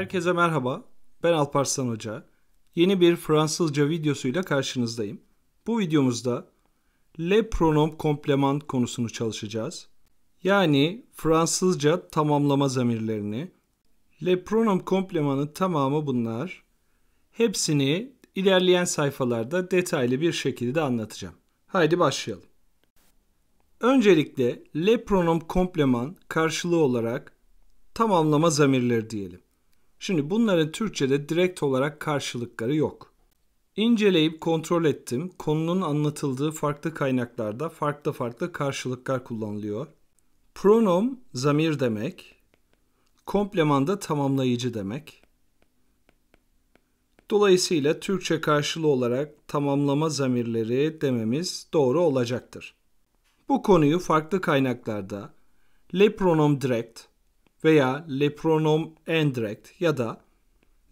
Herkese merhaba, ben Alparslan Hoca. Yeni bir Fransızca videosuyla karşınızdayım. Bu videomuzda le pronom komplement konusunu çalışacağız. Yani Fransızca tamamlama zamirlerini. Le pronom komplemanın tamamı bunlar. Hepsini ilerleyen sayfalarda detaylı bir şekilde anlatacağım. Haydi başlayalım. Öncelikle le pronom kompleman karşılığı olarak tamamlama zamirleri diyelim. Şimdi bunların Türkçe'de direkt olarak karşılıkları yok. İnceleyip kontrol ettim. Konunun anlatıldığı farklı kaynaklarda farklı farklı karşılıklar kullanılıyor. Pronom zamir demek. Komplemanda tamamlayıcı demek. Dolayısıyla Türkçe karşılığı olarak tamamlama zamirleri dememiz doğru olacaktır. Bu konuyu farklı kaynaklarda le pronom direct, veya le pronom indirect ya da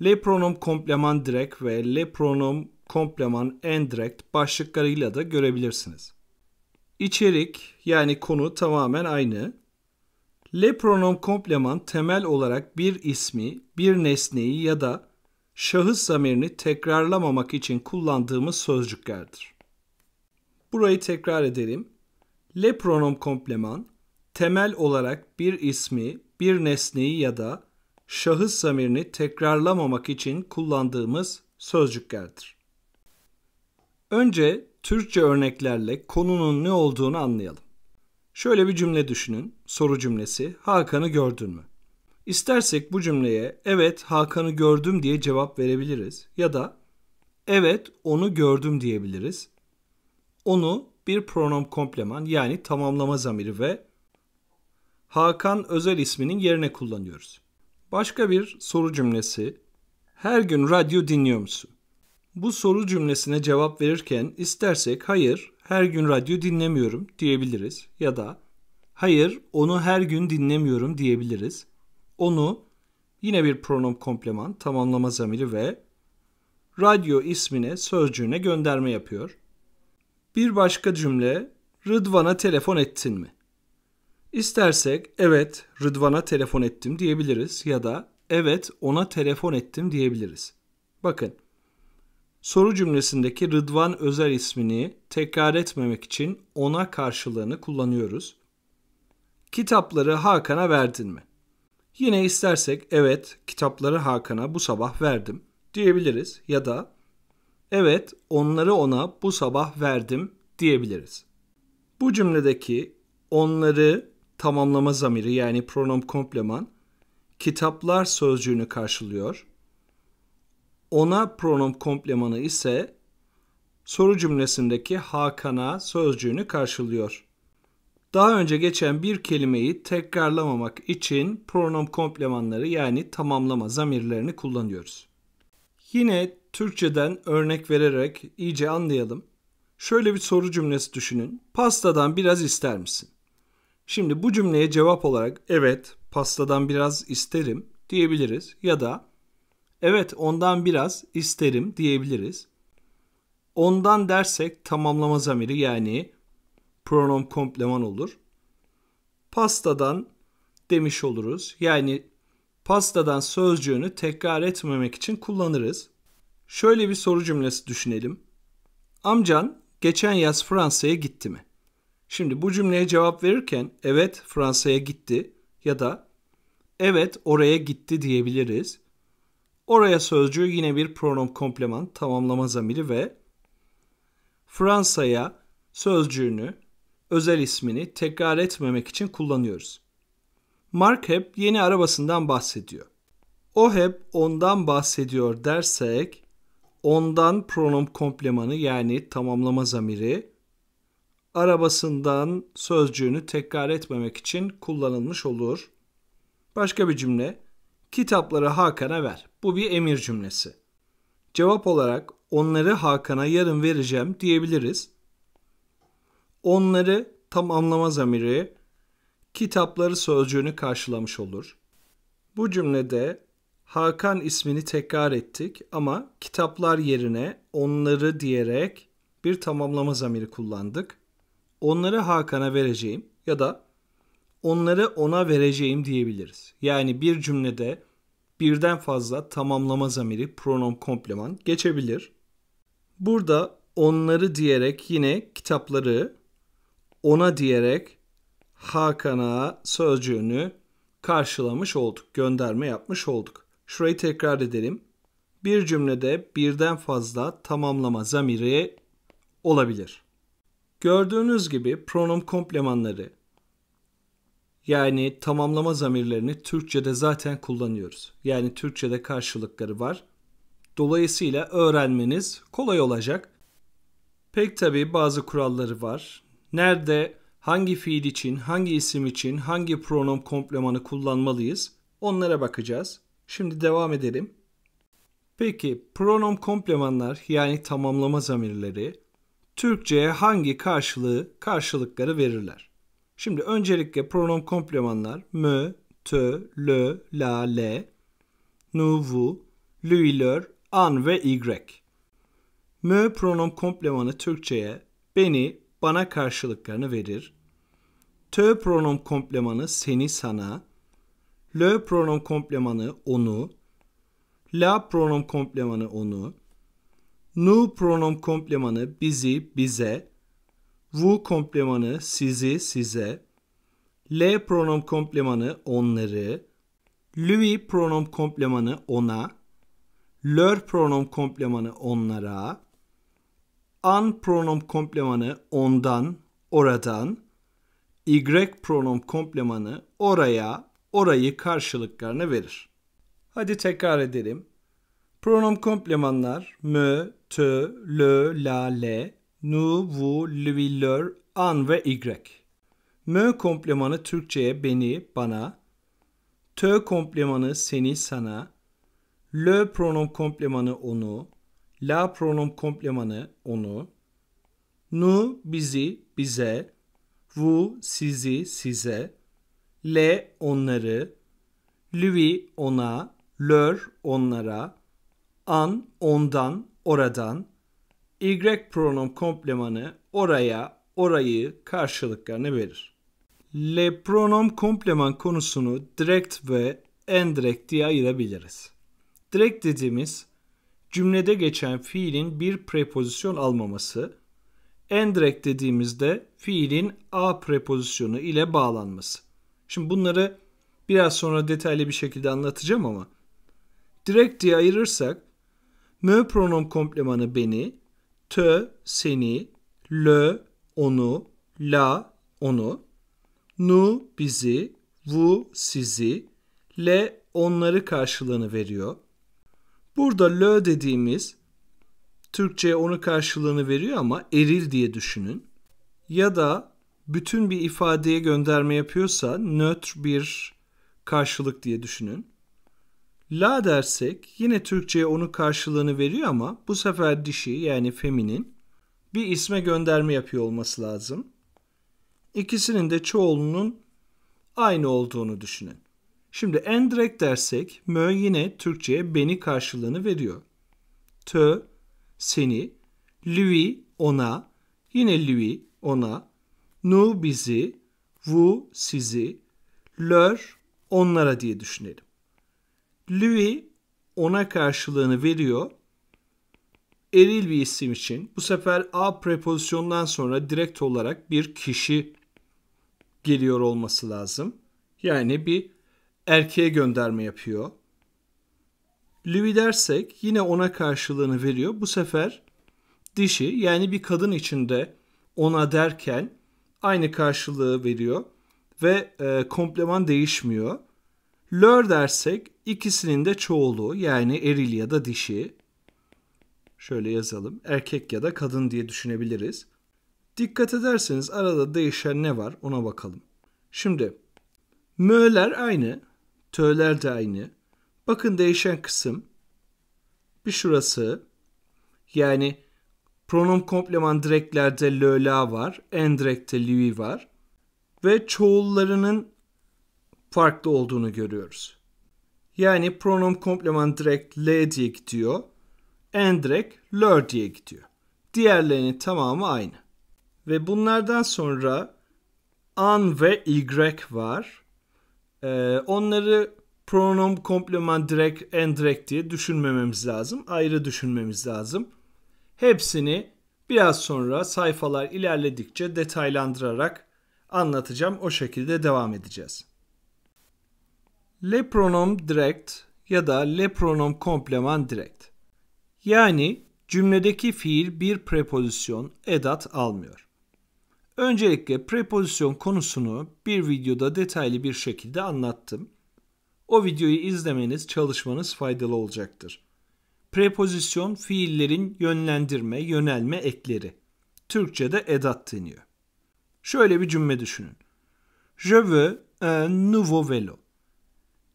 le pronom komplement direkt ve le pronom komplement indirect başlıklarıyla da görebilirsiniz. İçerik yani konu tamamen aynı. Le pronom komplement temel olarak bir ismi, bir nesneyi ya da şahıs zamirini tekrarlamamak için kullandığımız sözcüklerdir. Burayı tekrar edelim. Le pronom komplement temel olarak bir ismi, bir nesneyi ya da şahıs zamirini tekrarlamamak için kullandığımız sözcüklerdir. Önce Türkçe örneklerle konunun ne olduğunu anlayalım. Şöyle bir cümle düşünün. Soru cümlesi. Hakan'ı gördün mü? İstersek bu cümleye evet Hakan'ı gördüm diye cevap verebiliriz ya da evet onu gördüm diyebiliriz. Onu bir pronom kompleman yani tamamlama zamiri ve Hakan özel isminin yerine kullanıyoruz. Başka bir soru cümlesi. Her gün radyo dinliyor musun? Bu soru cümlesine cevap verirken istersek hayır her gün radyo dinlemiyorum diyebiliriz ya da hayır onu her gün dinlemiyorum diyebiliriz. Onu yine bir pronom kompleman tamamlama zamiri ve radyo ismine sözcüğüne gönderme yapıyor. Bir başka cümle Rıdvan'a telefon ettin mi? İstersek evet Rıdvan'a telefon ettim diyebiliriz ya da evet ona telefon ettim diyebiliriz. Bakın soru cümlesindeki Rıdvan özel ismini tekrar etmemek için ona karşılığını kullanıyoruz. Kitapları Hakan'a verdin mi? Yine istersek evet kitapları Hakan'a bu sabah verdim diyebiliriz ya da evet onları ona bu sabah verdim diyebiliriz. Bu cümledeki onları tamamlama zamiri yani pronom kompleman kitaplar sözcüğünü karşılıyor. Ona pronom komplemanı ise soru cümlesindeki Hakan'a sözcüğünü karşılıyor. Daha önce geçen bir kelimeyi tekrarlamamak için pronom komplemanları yani tamamlama zamirlerini kullanıyoruz. Yine Türkçeden örnek vererek iyice anlayalım. Şöyle bir soru cümlesi düşünün. Pastadan biraz ister misin? Şimdi bu cümleye cevap olarak evet pastadan biraz isterim diyebiliriz ya da evet ondan biraz isterim diyebiliriz. Ondan dersek tamamlama zamiri yani pronom kompleman olur. Pastadan demiş oluruz. Yani pastadan sözcüğünü tekrar etmemek için kullanırız. Şöyle bir soru cümlesi düşünelim. Amcan geçen yaz Fransa'ya gitti mi? Şimdi bu cümleye cevap verirken evet Fransa'ya gitti ya da evet oraya gitti diyebiliriz. Oraya sözcüğü yine bir pronom kompleman tamamlama zamiri ve Fransa'ya sözcüğünü, özel ismini tekrar etmemek için kullanıyoruz. Mark hep yeni arabasından bahsediyor. O hep ondan bahsediyor dersek ondan pronom komplemanı yani tamamlama zamiri arabasından sözcüğünü tekrar etmemek için kullanılmış olur. Başka bir cümle. Kitapları Hakan'a ver. Bu bir emir cümlesi. Cevap olarak onları Hakan'a yarın vereceğim diyebiliriz. Onları tamamlama zamiri kitapları sözcüğünü karşılamış olur. Bu cümlede Hakan ismini tekrar ettik ama kitaplar yerine onları diyerek bir tamamlama zamiri kullandık onları Hakan'a vereceğim ya da onları ona vereceğim diyebiliriz. Yani bir cümlede birden fazla tamamlama zamiri pronom kompleman geçebilir. Burada onları diyerek yine kitapları ona diyerek Hakan'a sözcüğünü karşılamış olduk. Gönderme yapmış olduk. Şurayı tekrar edelim. Bir cümlede birden fazla tamamlama zamiri olabilir. Gördüğünüz gibi pronom komplemanları yani tamamlama zamirlerini Türkçe'de zaten kullanıyoruz. Yani Türkçe'de karşılıkları var. Dolayısıyla öğrenmeniz kolay olacak. Pek tabi bazı kuralları var. Nerede, hangi fiil için, hangi isim için, hangi pronom komplemanı kullanmalıyız onlara bakacağız. Şimdi devam edelim. Peki pronom komplemanlar yani tamamlama zamirleri Türkçe'ye hangi karşılığı, karşılıkları verirler? Şimdi öncelikle pronom komplemanlar mü, tö, lö, la, le, nu, vu, lui, lör, an ve y. Mö pronom komplemanı Türkçe'ye beni, bana karşılıklarını verir. Tö pronom komplemanı seni, sana. Lö pronom komplemanı onu. La pronom komplemanı onu. Nu pronom komplemanı bizi, bize. Vu komplemanı sizi, size. Le pronom komplemanı onları. Lui pronom komplemanı ona. Leur pronom komplemanı onlara. An pronom komplemanı ondan, oradan. Y pronom komplemanı oraya, orayı karşılıklarını verir. Hadi tekrar edelim. Pronom komplemanlar mü Tö l, la, le, nu, vu, lvi, lör, an ve y. Mö komplemanı Türkçe'ye beni, bana, tö komplemanı seni, sana, lö pronom komplemanı onu, la pronom komplemanı onu, nu bizi, bize, vu sizi, size, le onları, lüvi ona, lör onlara, an ondan, oradan, y pronom komplemanı oraya, orayı karşılıklarını verir. Le pronom kompleman konusunu direkt ve indirect diye ayırabiliriz. Direkt dediğimiz cümlede geçen fiilin bir prepozisyon almaması, indirect dediğimizde fiilin a prepozisyonu ile bağlanması. Şimdi bunları biraz sonra detaylı bir şekilde anlatacağım ama direkt diye ayırırsak Mö pronom komplemanı beni, tö seni, lö onu, la onu, nu bizi, vu sizi, le onları karşılığını veriyor. Burada lö dediğimiz Türkçe onu karşılığını veriyor ama eril diye düşünün. Ya da bütün bir ifadeye gönderme yapıyorsa nötr bir karşılık diye düşünün. La dersek yine Türkçe'ye onun karşılığını veriyor ama bu sefer dişi yani feminin bir isme gönderme yapıyor olması lazım. İkisinin de çoğulunun aynı olduğunu düşünün. Şimdi endrek dersek mö yine Türkçe'ye beni karşılığını veriyor. Tö seni, lui ona, yine lui ona, nu bizi, vu sizi, lör onlara diye düşünelim. Louis ona karşılığını veriyor. Eril bir isim için bu sefer a prepozisyondan sonra direkt olarak bir kişi geliyor olması lazım. Yani bir erkeğe gönderme yapıyor. Louis dersek yine ona karşılığını veriyor. Bu sefer dişi yani bir kadın içinde ona derken aynı karşılığı veriyor ve e, kompleman değişmiyor. Lör dersek ikisinin de çoğulu yani eril ya da dişi. Şöyle yazalım. Erkek ya da kadın diye düşünebiliriz. Dikkat ederseniz arada değişen ne var ona bakalım. Şimdi möler aynı. Töler de aynı. Bakın değişen kısım bir şurası. Yani pronom kompleman direklerde löla var. Endirekte lüvi var. Ve çoğullarının farklı olduğunu görüyoruz. Yani pronom komplement direkt L diye gidiyor. En direkt lör diye gidiyor. Diğerlerinin tamamı aynı. Ve bunlardan sonra an ve y var. Ee, onları pronom komplement direkt en direkt diye düşünmememiz lazım. Ayrı düşünmemiz lazım. Hepsini biraz sonra sayfalar ilerledikçe detaylandırarak anlatacağım. O şekilde devam edeceğiz. Lepronom pronom direkt ya da lepronom pronom komplement direkt. Yani cümledeki fiil bir prepozisyon, edat almıyor. Öncelikle prepozisyon konusunu bir videoda detaylı bir şekilde anlattım. O videoyu izlemeniz, çalışmanız faydalı olacaktır. Prepozisyon fiillerin yönlendirme, yönelme ekleri. Türkçe'de edat deniyor. Şöyle bir cümle düşünün. Je veux un nouveau vélo.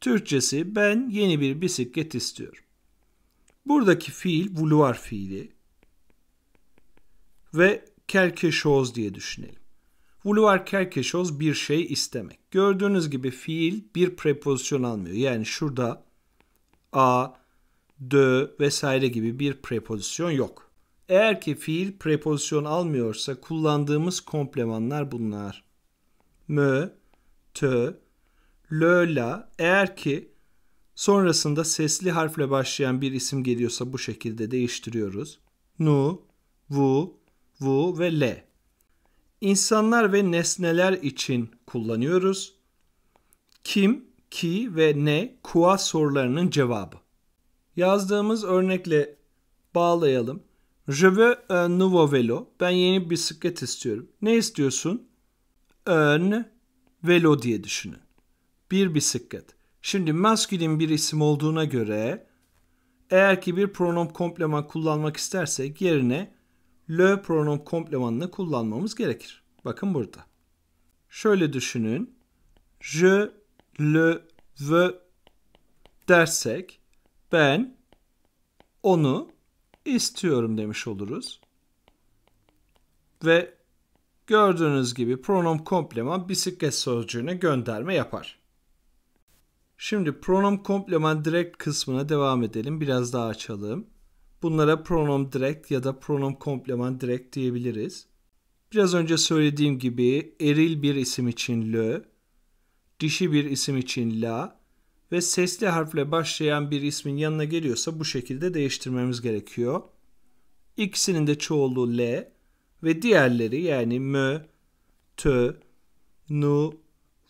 Türkçesi ben yeni bir bisiklet istiyorum. Buradaki fiil vouloir fiili ve quelque chose diye düşünelim. Vouloir quelque chose bir şey istemek. Gördüğünüz gibi fiil bir prepozisyon almıyor. Yani şurada a, de vesaire gibi bir prepozisyon yok. Eğer ki fiil prepozisyon almıyorsa kullandığımız komplemanlar bunlar. Mö, tö, lö, la eğer ki sonrasında sesli harfle başlayan bir isim geliyorsa bu şekilde değiştiriyoruz. Nu, vu, vu ve le. İnsanlar ve nesneler için kullanıyoruz. Kim, ki ve ne kua sorularının cevabı. Yazdığımız örnekle bağlayalım. Je veux un nouveau vélo. Ben yeni bir bisiklet istiyorum. Ne istiyorsun? Un vélo diye düşünün bir bisiklet. Şimdi maskülin bir isim olduğuna göre eğer ki bir pronom kompleman kullanmak istersek yerine le pronom komplemanını kullanmamız gerekir. Bakın burada. Şöyle düşünün. Je, le, ve dersek ben onu istiyorum demiş oluruz. Ve gördüğünüz gibi pronom kompleman bisiklet sözcüğüne gönderme yapar. Şimdi pronom komplement direkt kısmına devam edelim. Biraz daha açalım. Bunlara pronom direkt ya da pronom komplement direkt diyebiliriz. Biraz önce söylediğim gibi eril bir isim için lö, dişi bir isim için la ve sesli harfle başlayan bir ismin yanına geliyorsa bu şekilde değiştirmemiz gerekiyor. İkisinin de çoğulu le ve diğerleri yani mö, tö, nu,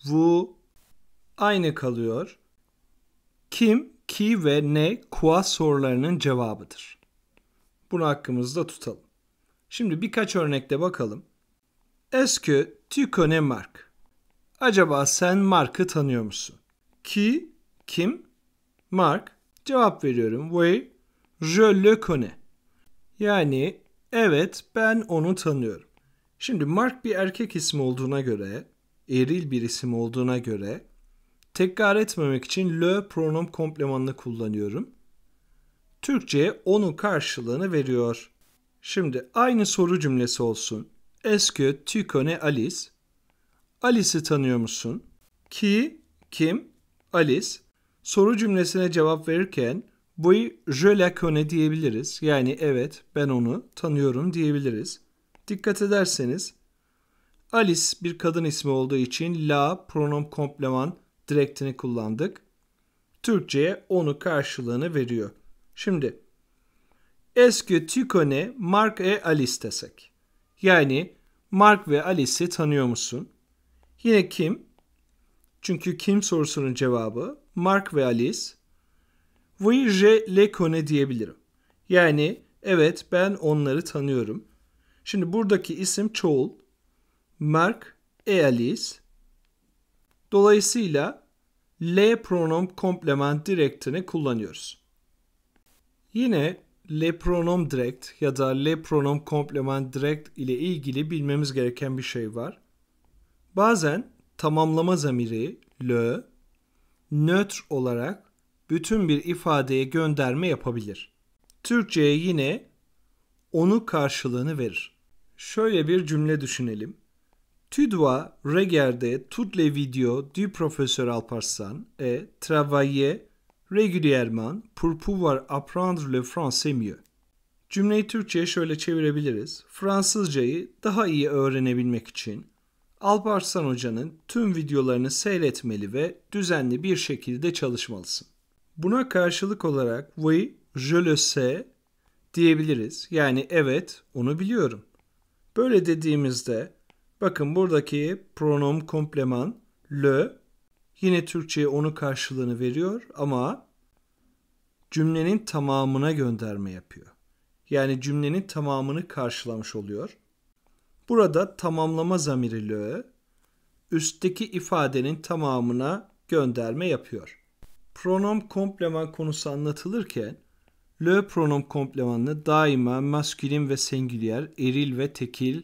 vu aynı kalıyor. Kim, ki ve ne kua sorularının cevabıdır. Bunu hakkımızda tutalım. Şimdi birkaç örnekte bakalım. est Tüko Ne Mark? Acaba sen Mark'ı tanıyor musun? Ki, kim? Mark. Cevap veriyorum. Oui, je le connais. Yani evet ben onu tanıyorum. Şimdi Mark bir erkek ismi olduğuna göre, eril bir isim olduğuna göre Tekrar etmemek için le pronom komplemanını kullanıyorum. Türkçe'ye onu karşılığını veriyor. Şimdi aynı soru cümlesi olsun. Est-ce que tu connais Alice? Alice'i tanıyor musun? Ki, kim? Alice. Soru cümlesine cevap verirken oui je la connais diyebiliriz. Yani evet ben onu tanıyorum diyebiliriz. Dikkat ederseniz Alice bir kadın ismi olduğu için la pronom kompleman direktini kullandık. Türkçe'ye onu karşılığını veriyor. Şimdi eski que Mark ve Alice desek. Yani Mark ve Alice'i tanıyor musun? Yine kim? Çünkü kim sorusunun cevabı Mark ve Alice. Oui, je les connais diyebilirim. Yani evet ben onları tanıyorum. Şimdi buradaki isim çoğul. Mark e Alice. Dolayısıyla le pronom complement direktini kullanıyoruz. Yine le pronom direct ya da le pronom complement direct ile ilgili bilmemiz gereken bir şey var. Bazen tamamlama zamiri le nötr olarak bütün bir ifadeye gönderme yapabilir. Türkçeye yine onu karşılığını verir. Şöyle bir cümle düşünelim. Tu dois regarder toutes les vidéos du professeur Alparslan et travailler régulièrement pour pouvoir apprendre le français mieux. Cümleyi Türkçe'ye şöyle çevirebiliriz. Fransızcayı daha iyi öğrenebilmek için Alparslan Hoca'nın tüm videolarını seyretmeli ve düzenli bir şekilde çalışmalısın. Buna karşılık olarak oui, je le sais diyebiliriz. Yani evet, onu biliyorum. Böyle dediğimizde Bakın buradaki pronom kompleman le yine Türkçe'ye onu karşılığını veriyor ama cümlenin tamamına gönderme yapıyor. Yani cümlenin tamamını karşılamış oluyor. Burada tamamlama zamiri le üstteki ifadenin tamamına gönderme yapıyor. Pronom kompleman konusu anlatılırken le pronom komplemanını daima maskülin ve singüler eril ve tekil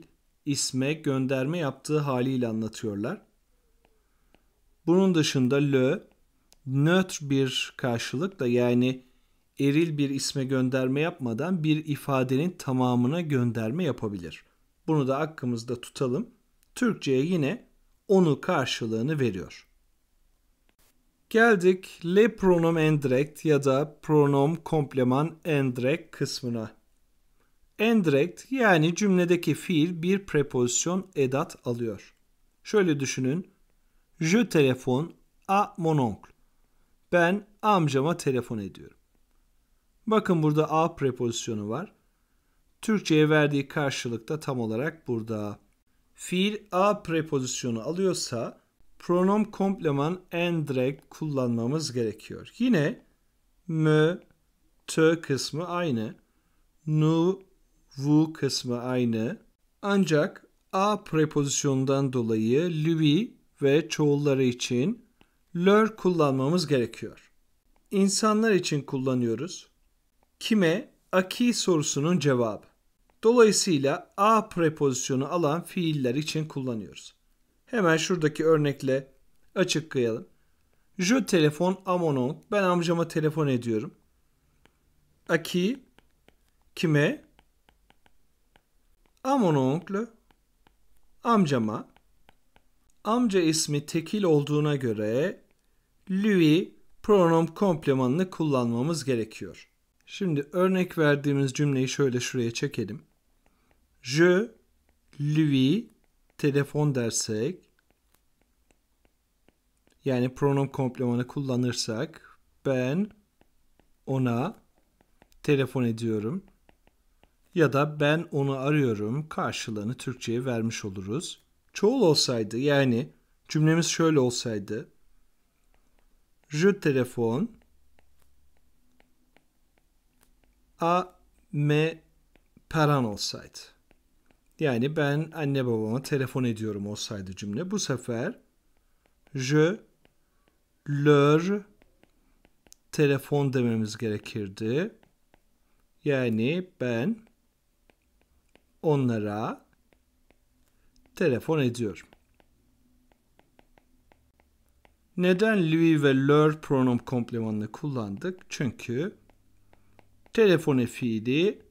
isme gönderme yaptığı haliyle anlatıyorlar. Bunun dışında le nötr bir karşılık da yani eril bir isme gönderme yapmadan bir ifadenin tamamına gönderme yapabilir. Bunu da aklımızda tutalım. Türkçe'ye yine onu karşılığını veriyor. Geldik le pronom endirekt ya da pronom kompleman endirekt kısmına. Endirekt yani cümledeki fiil bir prepozisyon edat alıyor. Şöyle düşünün. Je telefon a mon oncle. Ben amcama telefon ediyorum. Bakın burada a prepozisyonu var. Türkçe'ye verdiği karşılık da tam olarak burada. Fiil a prepozisyonu alıyorsa pronom kompleman endirekt kullanmamız gerekiyor. Yine m t kısmı aynı. Nu, vu kısmı aynı. Ancak a prepozisyonundan dolayı lui ve çoğulları için leur kullanmamız gerekiyor. İnsanlar için kullanıyoruz. Kime? Aki sorusunun cevabı. Dolayısıyla a prepozisyonu alan fiiller için kullanıyoruz. Hemen şuradaki örnekle açıklayalım. Je telefon à mon oncle. Ben amcama telefon ediyorum. Aki kime? à mon oncle, amcama, amca ismi tekil olduğuna göre lui pronom komplemanını kullanmamız gerekiyor. Şimdi örnek verdiğimiz cümleyi şöyle şuraya çekelim. Je, lui, telefon dersek yani pronom komplemanı kullanırsak ben ona telefon ediyorum. Ya da ben onu arıyorum karşılığını Türkçe'ye vermiş oluruz. Çoğul olsaydı yani cümlemiz şöyle olsaydı. Je telefon a me paran olsaydı. Yani ben anne babama telefon ediyorum olsaydı cümle. Bu sefer je leur telefon dememiz gerekirdi. Yani ben onlara telefon ediyorum. Neden lui ve leur pronom komplemanını kullandık? Çünkü telefone fiili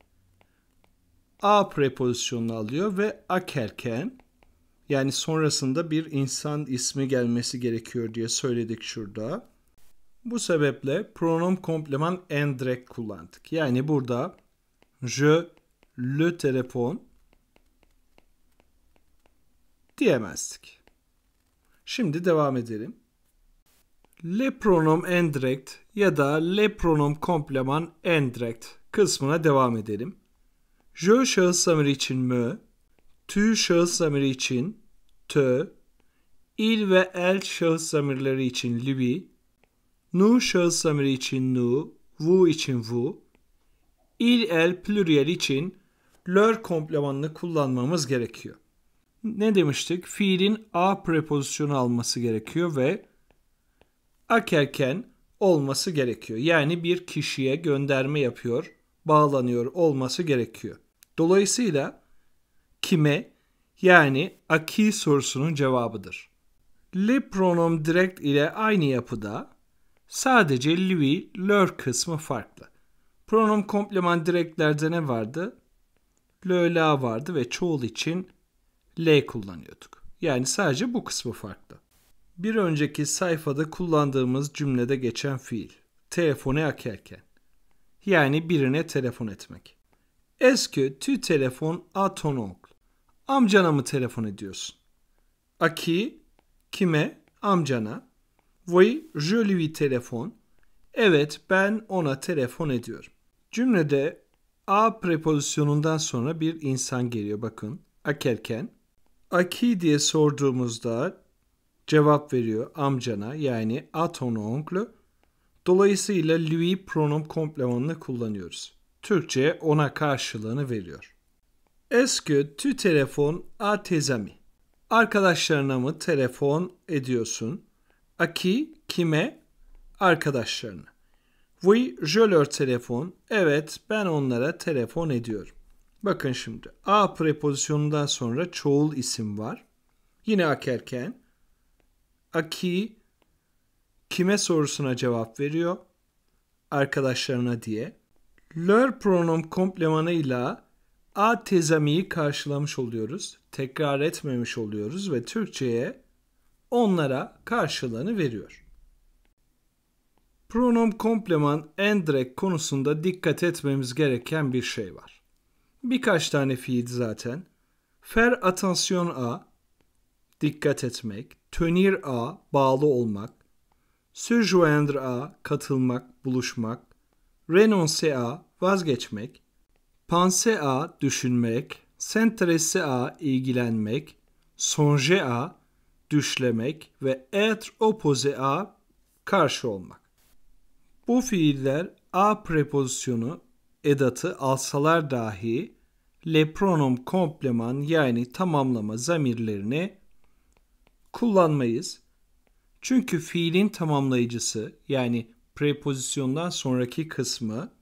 a prepozisyonunu alıyor ve akerken yani sonrasında bir insan ismi gelmesi gerekiyor diye söyledik şurada. Bu sebeple pronom kompleman endrek kullandık. Yani burada je le telefon diyemezdik. Şimdi devam edelim. Le pronom endirekt ya da le pronom kompleman endirekt kısmına devam edelim. Je şahıs amiri için mö, tu şahıs amiri için tö, il ve el şahıs zamirleri için libi, nu şahıs amiri için nu, vu için vu, il el plüriyel için Lör komplemanını kullanmamız gerekiyor. Ne demiştik? Fiilin a prepozisyonu alması gerekiyor ve akerken olması gerekiyor. Yani bir kişiye gönderme yapıyor, bağlanıyor olması gerekiyor. Dolayısıyla kime yani aki sorusunun cevabıdır. Le pronom direkt ile aynı yapıda sadece lui, lör kısmı farklı. Pronom komplement direktlerde ne vardı? löla vardı ve çoğul için L kullanıyorduk. Yani sadece bu kısmı farklı. Bir önceki sayfada kullandığımız cümlede geçen fiil. Telefonu akerken. Yani birine telefon etmek. Eski tü telefon atonok. Amcana mı telefon ediyorsun? Aki kime? Amcana. Voy je lui telefon. Evet ben ona telefon ediyorum. Cümlede A prepozisyonundan sonra bir insan geliyor bakın. Akerken. Aki diye sorduğumuzda cevap veriyor amcana yani a ton oncle. Dolayısıyla lui pronom komplemanını kullanıyoruz. Türkçe ona karşılığını veriyor. Eski tü telefon a tezami. Arkadaşlarına mı telefon ediyorsun? Aki kime? Arkadaşlarına. Oui, je leur telefon. Evet, ben onlara telefon ediyorum. Bakın şimdi a prepozisyonundan sonra çoğul isim var. Yine akerken aki kime sorusuna cevap veriyor? Arkadaşlarına diye. Leur pronom ile a tezamiyi karşılamış oluyoruz. Tekrar etmemiş oluyoruz ve Türkçe'ye onlara karşılığını veriyor pronom kompleman endrek konusunda dikkat etmemiz gereken bir şey var. Birkaç tane fiil zaten. Fer attention a dikkat etmek, tenir a bağlı olmak, se a katılmak, buluşmak, renoncer a vazgeçmek, pense a düşünmek, Sentresse a ilgilenmek, songer a düşlemek ve être opposé a karşı olmak. Bu fiiller a prepozisyonu edatı alsalar dahi le pronom kompleman yani tamamlama zamirlerini kullanmayız. Çünkü fiilin tamamlayıcısı yani prepozisyondan sonraki kısmı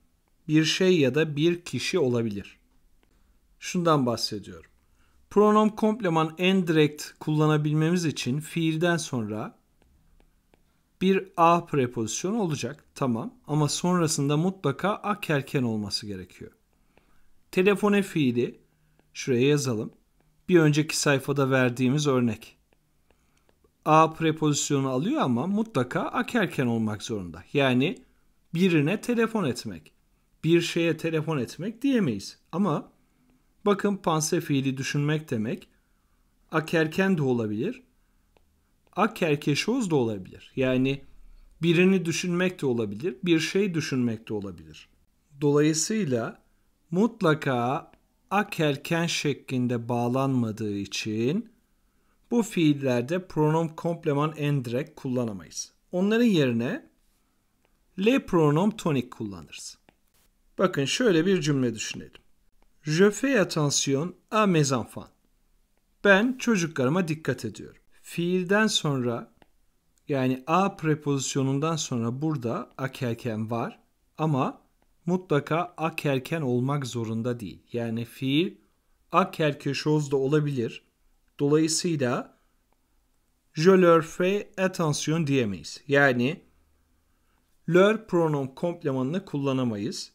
bir şey ya da bir kişi olabilir. Şundan bahsediyorum. Pronom kompleman en direkt kullanabilmemiz için fiilden sonra bir a prepozisyonu olacak. Tamam ama sonrasında mutlaka ak erken olması gerekiyor. Telefone fiili şuraya yazalım. Bir önceki sayfada verdiğimiz örnek. A prepozisyonu alıyor ama mutlaka ak erken olmak zorunda. Yani birine telefon etmek. Bir şeye telefon etmek diyemeyiz. Ama bakın panse fiili düşünmek demek. Ak erken de olabilir akerkeşoz da olabilir. Yani birini düşünmek de olabilir, bir şey düşünmek de olabilir. Dolayısıyla mutlaka akerken şeklinde bağlanmadığı için bu fiillerde pronom komplement endirekt kullanamayız. Onların yerine le pronom tonik kullanırız. Bakın şöyle bir cümle düşünelim. Je fais attention à mes enfants. Ben çocuklarıma dikkat ediyorum. Fiilden sonra yani a prepozisyonundan sonra burada akerken var ama mutlaka akerken olmak zorunda değil. Yani fiil akerke chose da olabilir. Dolayısıyla je leur fais attention diyemeyiz. Yani leur pronom komplemanını kullanamayız.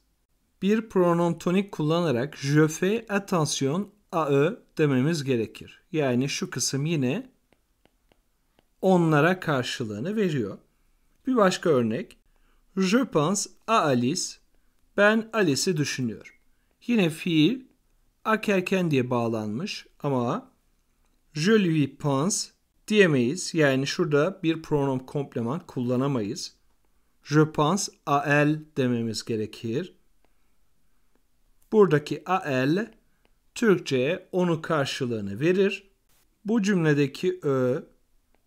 Bir pronom tonik kullanarak je fais attention à eux dememiz gerekir. Yani şu kısım yine onlara karşılığını veriyor. Bir başka örnek. Je pense à Alice. Ben Alice'i düşünüyorum. Yine fiil akerken diye bağlanmış ama je lui pense diyemeyiz. Yani şurada bir pronom kompleman kullanamayız. Je pense à elle dememiz gerekir. Buradaki à elle Türkçe'ye onu karşılığını verir. Bu cümledeki ö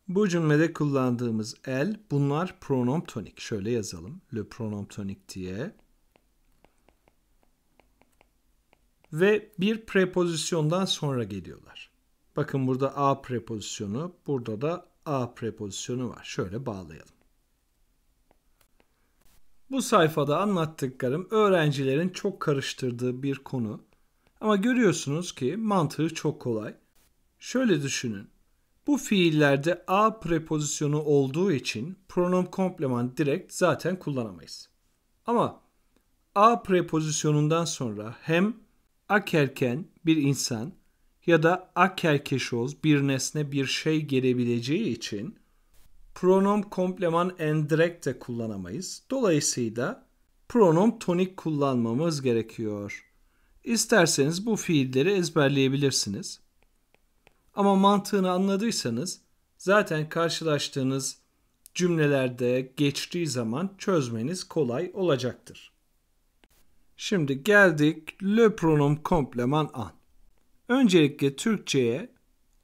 bu cümlede kullandığımız el bunlar pronom tonik. Şöyle yazalım. Le pronom tonik diye. Ve bir prepozisyondan sonra geliyorlar. Bakın burada a prepozisyonu, burada da a prepozisyonu var. Şöyle bağlayalım. Bu sayfada anlattıklarım öğrencilerin çok karıştırdığı bir konu. Ama görüyorsunuz ki mantığı çok kolay. Şöyle düşünün. Bu fiillerde a prepozisyonu olduğu için pronom komplement direkt zaten kullanamayız. Ama a prepozisyonundan sonra hem akerken bir insan ya da akerkeşoz bir nesne bir şey gelebileceği için pronom komplement endirekt de kullanamayız. Dolayısıyla pronom tonik kullanmamız gerekiyor. İsterseniz bu fiilleri ezberleyebilirsiniz. Ama mantığını anladıysanız zaten karşılaştığınız cümlelerde geçtiği zaman çözmeniz kolay olacaktır. Şimdi geldik le pronom kompleman an. Öncelikle Türkçe'ye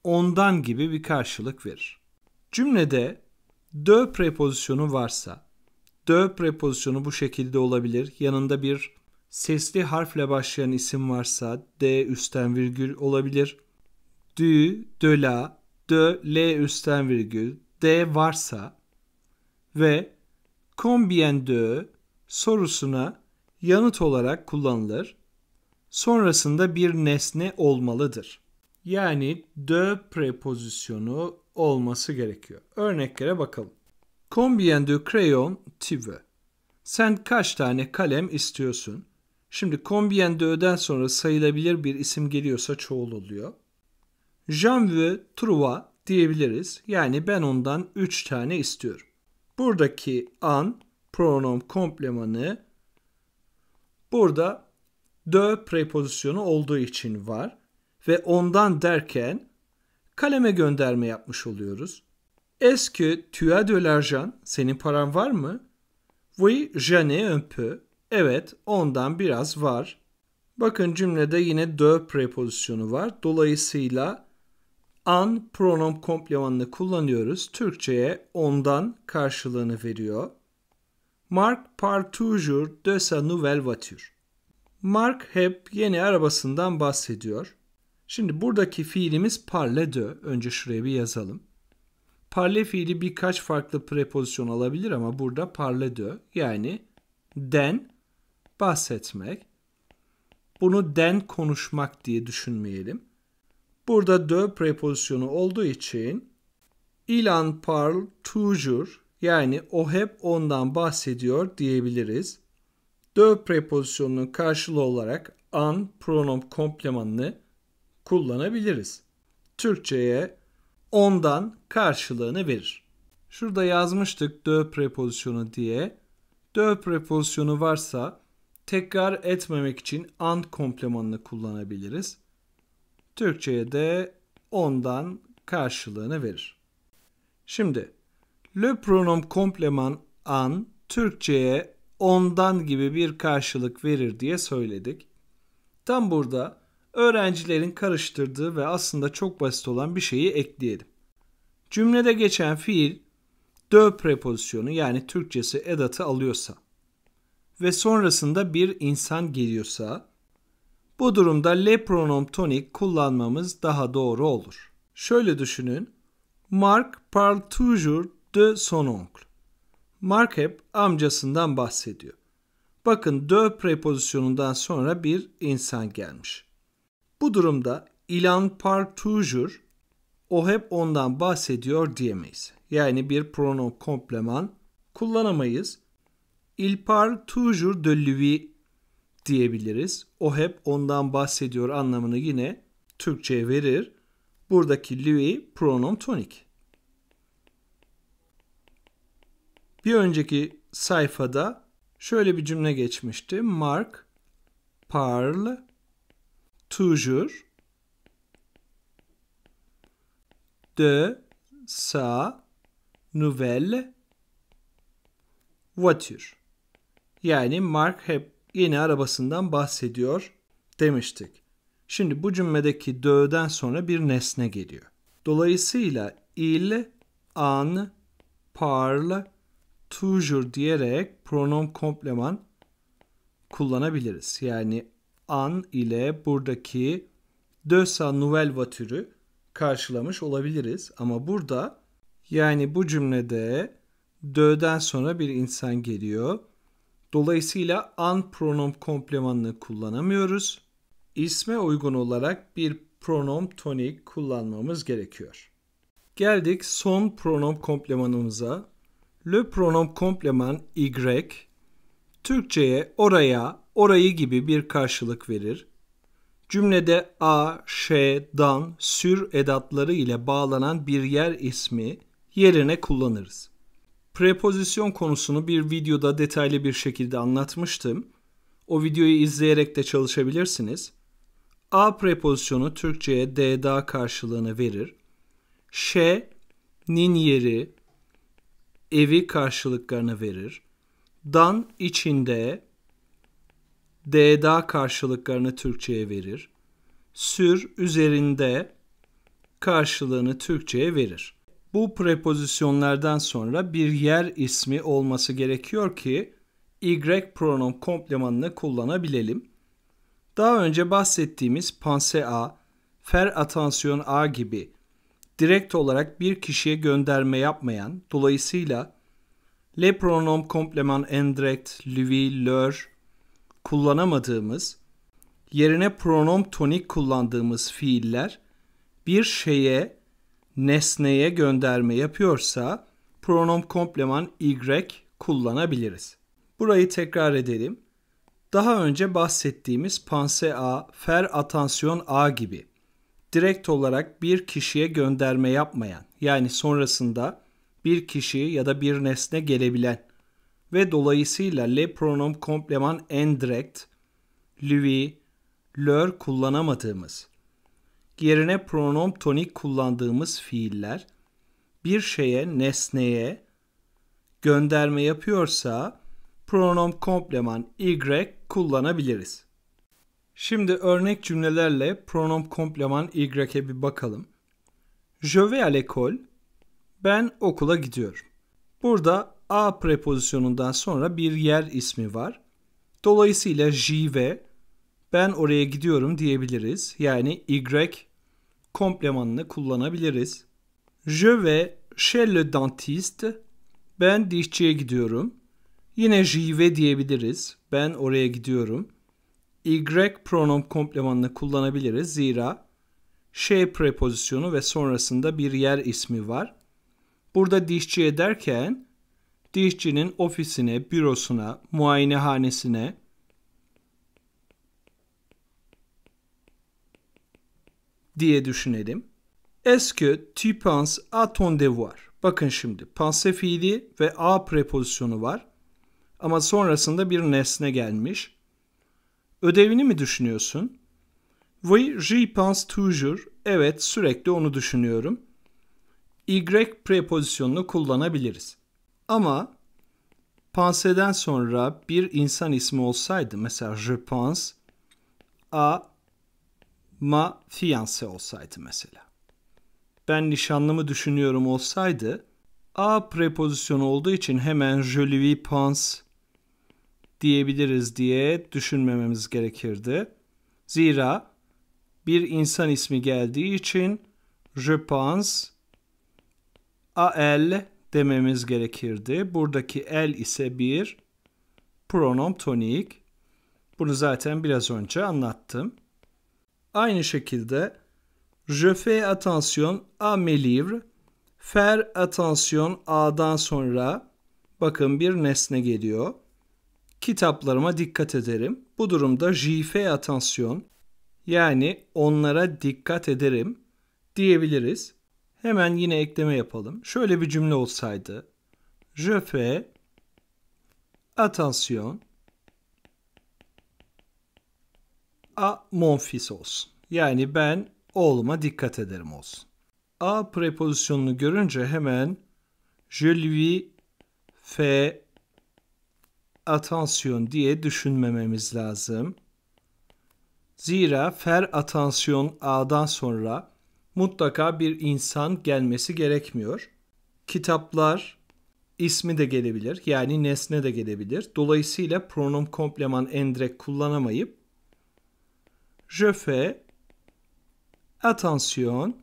ondan gibi bir karşılık verir. Cümlede de prepozisyonu varsa, de prepozisyonu bu şekilde olabilir. Yanında bir sesli harfle başlayan isim varsa d üstten virgül olabilir dü, döla, dö, l üstten virgül, d varsa ve combien de sorusuna yanıt olarak kullanılır. Sonrasında bir nesne olmalıdır. Yani de prepozisyonu olması gerekiyor. Örneklere bakalım. Combien de crayon tu veux? Sen kaç tane kalem istiyorsun? Şimdi combien de'den sonra sayılabilir bir isim geliyorsa çoğul oluyor. Jean ve trois diyebiliriz. Yani ben ondan 3 tane istiyorum. Buradaki an pronom komplemanı burada de prepozisyonu olduğu için var ve ondan derken kaleme gönderme yapmış oluyoruz. Eski ce que tu as de l'argent? Senin paran var mı? Oui, j'en ai un peu. Evet, ondan biraz var. Bakın cümlede yine de prepozisyonu var. Dolayısıyla an pronom komplemanını kullanıyoruz. Türkçe'ye ondan karşılığını veriyor. Mark par toujours de sa nouvelle voiture. Mark hep yeni arabasından bahsediyor. Şimdi buradaki fiilimiz parle de. Önce şuraya bir yazalım. Parle fiili birkaç farklı prepozisyon alabilir ama burada parle de yani den bahsetmek. Bunu den konuşmak diye düşünmeyelim. Burada de prepozisyonu olduğu için ilan parl toujours yani o hep ondan bahsediyor diyebiliriz. De prepozisyonunun karşılığı olarak an pronom komplemanını kullanabiliriz. Türkçe'ye ondan karşılığını verir. Şurada yazmıştık de prepozisyonu diye. De prepozisyonu varsa tekrar etmemek için an komplemanını kullanabiliriz. Türkçe'ye de ondan karşılığını verir. Şimdi le pronom kompleman an Türkçe'ye ondan gibi bir karşılık verir diye söyledik. Tam burada öğrencilerin karıştırdığı ve aslında çok basit olan bir şeyi ekleyelim. Cümlede geçen fiil dö prepozisyonu yani Türkçesi edatı alıyorsa ve sonrasında bir insan geliyorsa bu durumda lepronom tonic kullanmamız daha doğru olur. Şöyle düşünün. Mark parle toujours de son oncle. Mark hep amcasından bahsediyor. Bakın de prepozisyonundan sonra bir insan gelmiş. Bu durumda ilan par toujours o hep ondan bahsediyor diyemeyiz. Yani bir pronom kompleman kullanamayız. Il parle toujours de lui diyebiliriz. O hep ondan bahsediyor anlamını yine Türkçe'ye verir. Buradaki Louis pronom tonik. Bir önceki sayfada şöyle bir cümle geçmişti. Mark parle toujours de sa nouvelle voiture. Yani Mark hep yeni arabasından bahsediyor demiştik. Şimdi bu cümledeki dö'den sonra bir nesne geliyor. Dolayısıyla il, an, parle, toujours diyerek pronom kompleman kullanabiliriz. Yani an ile buradaki de sa nouvelle voiture'ü karşılamış olabiliriz. Ama burada yani bu cümlede dö'den sonra bir insan geliyor Dolayısıyla an pronom komplemanını kullanamıyoruz. İsme uygun olarak bir pronom tonik kullanmamız gerekiyor. Geldik son pronom komplemanımıza. Le pronom kompleman y Türkçeye oraya, orayı gibi bir karşılık verir. Cümlede a, ş, dan, sür edatları ile bağlanan bir yer ismi yerine kullanırız. Prepozisyon konusunu bir videoda detaylı bir şekilde anlatmıştım. O videoyu izleyerek de çalışabilirsiniz. A prepozisyonu Türkçe'ye D karşılığını verir. Ş, nin yeri, evi karşılıklarını verir. Dan içinde, D karşılıklarını Türkçe'ye verir. Sür üzerinde karşılığını Türkçe'ye verir. Bu prepozisyonlardan sonra bir yer ismi olması gerekiyor ki y pronom komplemanını kullanabilelim. Daha önce bahsettiğimiz panse a, fer atansiyon a gibi direkt olarak bir kişiye gönderme yapmayan, dolayısıyla le pronom kompleman endirekt, lui, leur kullanamadığımız, yerine pronom tonik kullandığımız fiiller bir şeye nesneye gönderme yapıyorsa pronom kompleman y kullanabiliriz. Burayı tekrar edelim. Daha önce bahsettiğimiz panse a, fer atansiyon a gibi direkt olarak bir kişiye gönderme yapmayan yani sonrasında bir kişi ya da bir nesne gelebilen ve dolayısıyla le pronom kompleman en direkt, lui, leur kullanamadığımız yerine pronom tonik kullandığımız fiiller bir şeye, nesneye gönderme yapıyorsa pronom kompleman y kullanabiliriz. Şimdi örnek cümlelerle pronom kompleman y'e bir bakalım. Je vais à l'école. Ben okula gidiyorum. Burada a prepozisyonundan sonra bir yer ismi var. Dolayısıyla J ve ben oraya gidiyorum diyebiliriz. Yani y komplemanını kullanabiliriz. Je vais chez le dentiste. Ben dişçiye gidiyorum. Yine jive diyebiliriz. Ben oraya gidiyorum. Y pronom komplemanını kullanabiliriz. Zira şey prepozisyonu ve sonrasında bir yer ismi var. Burada dişçiye derken dişçinin ofisine, bürosuna, muayenehanesine, diye düşünelim. Est-ce que tu penses à ton devoir? Bakın şimdi pense fiili ve a prepozisyonu var. Ama sonrasında bir nesne gelmiş. Ödevini mi düşünüyorsun? Oui, j'y pense toujours. Evet, sürekli onu düşünüyorum. Y prepozisyonunu kullanabiliriz. Ama pense'den sonra bir insan ismi olsaydı mesela je pense a ma fiyanse olsaydı mesela. Ben nişanlımı düşünüyorum olsaydı a prepozisyonu olduğu için hemen je lui pense diyebiliriz diye düşünmememiz gerekirdi. Zira bir insan ismi geldiği için je pense a elle dememiz gerekirdi. Buradaki el ise bir pronom tonik. Bunu zaten biraz önce anlattım. Aynı şekilde je fais attention à mes livres. Faire attention a'dan sonra bakın bir nesne geliyor. Kitaplarıma dikkat ederim. Bu durumda j'y fais attention yani onlara dikkat ederim diyebiliriz. Hemen yine ekleme yapalım. Şöyle bir cümle olsaydı. Je fais attention a mon fils olsun. Yani ben oğluma dikkat ederim olsun. A prepozisyonunu görünce hemen je lui fais attention diye düşünmememiz lazım. Zira fer attention a'dan sonra mutlaka bir insan gelmesi gerekmiyor. Kitaplar ismi de gelebilir yani nesne de gelebilir. Dolayısıyla pronom kompleman endrek kullanamayıp Je fais attention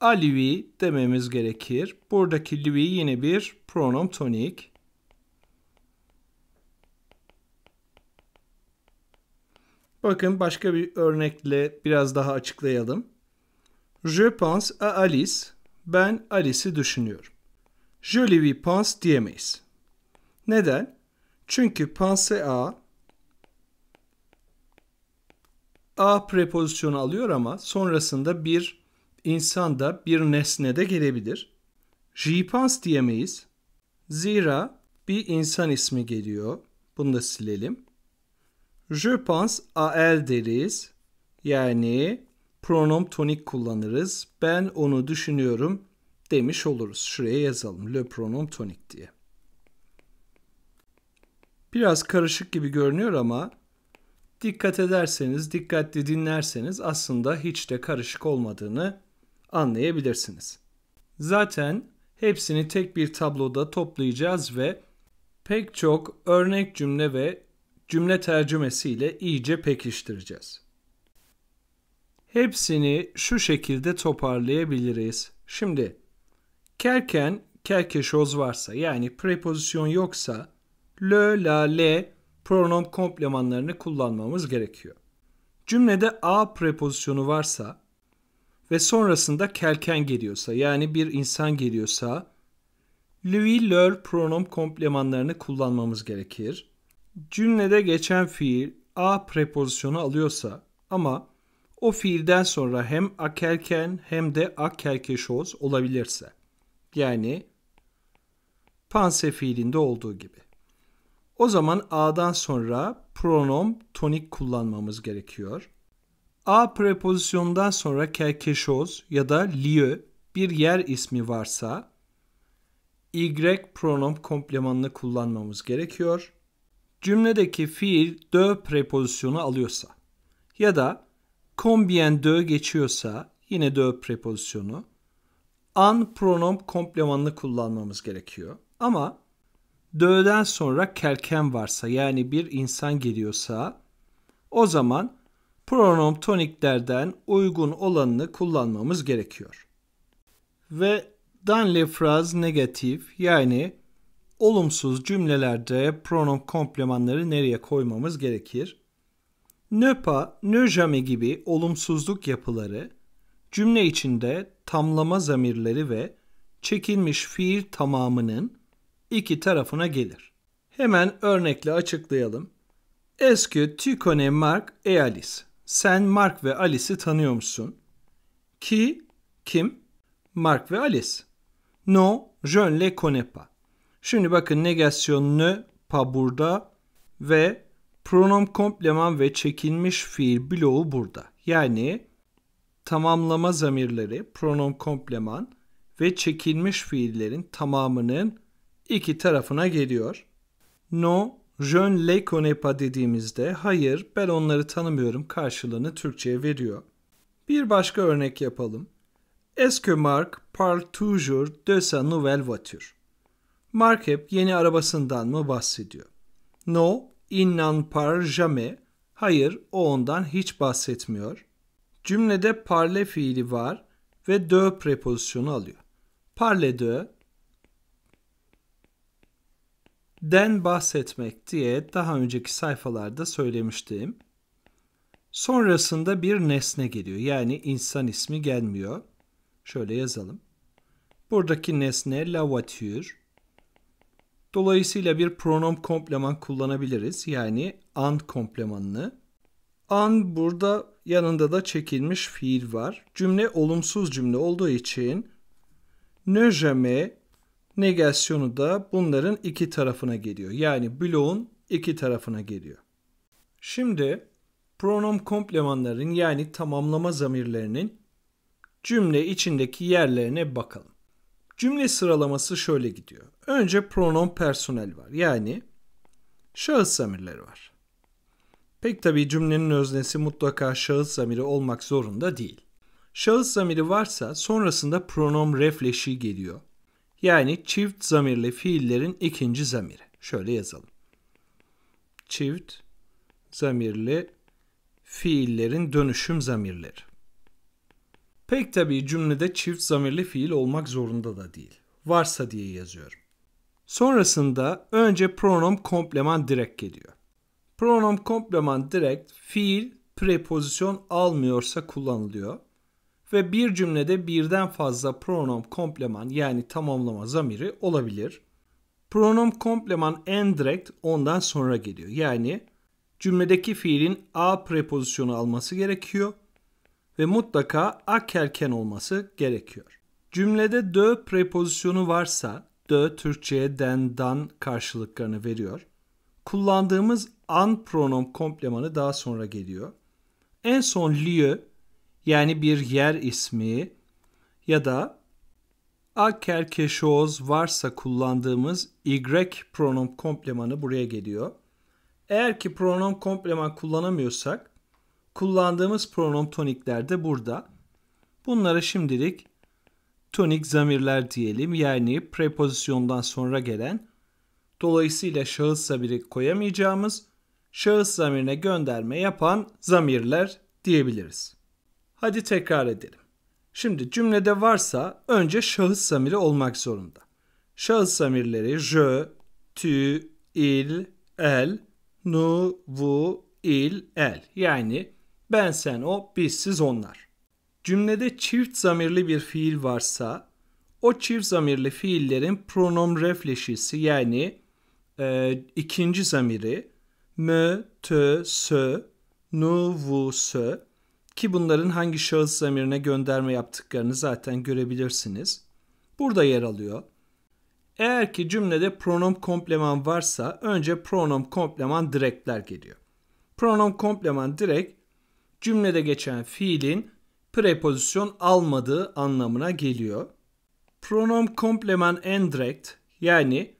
a lui dememiz gerekir. Buradaki lui yine bir pronom tonik. Bakın başka bir örnekle biraz daha açıklayalım. Je pense à Alice. Ben Alice'i düşünüyorum. Je lui pense diyemeyiz. Neden? Çünkü pense à a prepozisyonu alıyor ama sonrasında bir insanda bir nesne de gelebilir. Jipans diyemeyiz. Zira bir insan ismi geliyor. Bunu da silelim. Je pense à elle deriz. Yani pronom tonik kullanırız. Ben onu düşünüyorum demiş oluruz. Şuraya yazalım. Le pronom tonik diye. Biraz karışık gibi görünüyor ama dikkat ederseniz, dikkatli dinlerseniz aslında hiç de karışık olmadığını anlayabilirsiniz. Zaten hepsini tek bir tabloda toplayacağız ve pek çok örnek cümle ve cümle tercümesiyle iyice pekiştireceğiz. Hepsini şu şekilde toparlayabiliriz. Şimdi kerken kerkeşoz varsa yani prepozisyon yoksa lö, la, le pronom komplemanlarını kullanmamız gerekiyor. Cümlede a prepozisyonu varsa ve sonrasında kelken geliyorsa yani bir insan geliyorsa lui, leur pronom komplemanlarını kullanmamız gerekir. Cümlede geçen fiil a prepozisyonu alıyorsa ama o fiilden sonra hem a kelken hem de a akerkeşoz olabilirse. Yani panse fiilinde olduğu gibi. O zaman A'dan sonra pronom tonik kullanmamız gerekiyor. A prepozisyondan sonra quelque chose ya da lieu bir yer ismi varsa Y pronom komplemanını kullanmamız gerekiyor. Cümledeki fiil de prepozisyonu alıyorsa ya da combien de geçiyorsa yine de prepozisyonu an pronom komplemanını kullanmamız gerekiyor. Ama dö'den sonra kelken varsa yani bir insan geliyorsa o zaman pronom toniklerden uygun olanını kullanmamız gerekiyor. Ve danle fraz negatif yani olumsuz cümlelerde pronom komplemanları nereye koymamız gerekir? Nöpa, nöjame gibi olumsuzluk yapıları cümle içinde tamlama zamirleri ve çekilmiş fiil tamamının iki tarafına gelir. Hemen örnekle açıklayalım. Eski ce que tu connais Marc et Alice? Sen Mark ve Alice'i musun? Ki, kim? Mark ve Alice. No, je ne les connais pas. Şimdi bakın negasyon ne pa burada ve pronom kompleman ve çekilmiş fiil bloğu burada. Yani tamamlama zamirleri pronom kompleman ve çekilmiş fiillerin tamamının iki tarafına geliyor. No, je les connais pas dediğimizde hayır ben onları tanımıyorum karşılığını Türkçe'ye veriyor. Bir başka örnek yapalım. Est-ce que Marc parle toujours de sa nouvelle voiture? Mark hep yeni arabasından mı bahsediyor? No, il n'en parle jamais. Hayır, o ondan hiç bahsetmiyor. Cümlede parle fiili var ve de prepozisyonu alıyor. Parle de den bahsetmek diye daha önceki sayfalarda söylemiştim. Sonrasında bir nesne geliyor. Yani insan ismi gelmiyor. Şöyle yazalım. Buradaki nesne la voiture. Dolayısıyla bir pronom kompleman kullanabiliriz. Yani an komplemanını. An burada yanında da çekilmiş fiil var. Cümle olumsuz cümle olduğu için ne jamais Negasyonu da bunların iki tarafına geliyor. Yani bloğun iki tarafına geliyor. Şimdi pronom komplemanların yani tamamlama zamirlerinin cümle içindeki yerlerine bakalım. Cümle sıralaması şöyle gidiyor. Önce pronom personel var. Yani şahıs zamirleri var. Pek tabi cümlenin öznesi mutlaka şahıs zamiri olmak zorunda değil. Şahıs zamiri varsa sonrasında pronom refleşi geliyor. Yani çift zamirli fiillerin ikinci zamiri. Şöyle yazalım. Çift zamirli fiillerin dönüşüm zamirleri. Pek tabii cümlede çift zamirli fiil olmak zorunda da değil. Varsa diye yazıyorum. Sonrasında önce pronom komplement direkt geliyor. Pronom komplement direkt fiil prepozisyon almıyorsa kullanılıyor ve bir cümlede birden fazla pronom kompleman yani tamamlama zamiri olabilir. Pronom kompleman en endirekt ondan sonra geliyor. Yani cümledeki fiilin a prepozisyonu alması gerekiyor ve mutlaka akerken olması gerekiyor. Cümlede dö prepozisyonu varsa dö Türkçe'ye den dan karşılıklarını veriyor. Kullandığımız an pronom komplemanı daha sonra geliyor. En son lieu yani bir yer ismi ya da a quelque varsa kullandığımız y pronom komplemanı buraya geliyor. Eğer ki pronom kompleman kullanamıyorsak kullandığımız pronom tonikler de burada. Bunlara şimdilik tonik zamirler diyelim yani prepozisyondan sonra gelen dolayısıyla şahıs zamiri koyamayacağımız şahıs zamirine gönderme yapan zamirler diyebiliriz. Hadi tekrar edelim. Şimdi cümlede varsa önce şahıs zamiri olmak zorunda. Şahıs zamirleri je, tü, il, el, nu, vu, il, el. Yani ben, sen, o, biz, siz, onlar. Cümlede çift zamirli bir fiil varsa o çift zamirli fiillerin pronom refleşisi yani e, ikinci zamiri mö, tö, sö, nu, vu, sö ki bunların hangi şahıs zamirine gönderme yaptıklarını zaten görebilirsiniz. Burada yer alıyor. Eğer ki cümlede pronom kompleman varsa önce pronom kompleman direktler geliyor. Pronom kompleman direkt cümlede geçen fiilin prepozisyon almadığı anlamına geliyor. Pronom kompleman indirect yani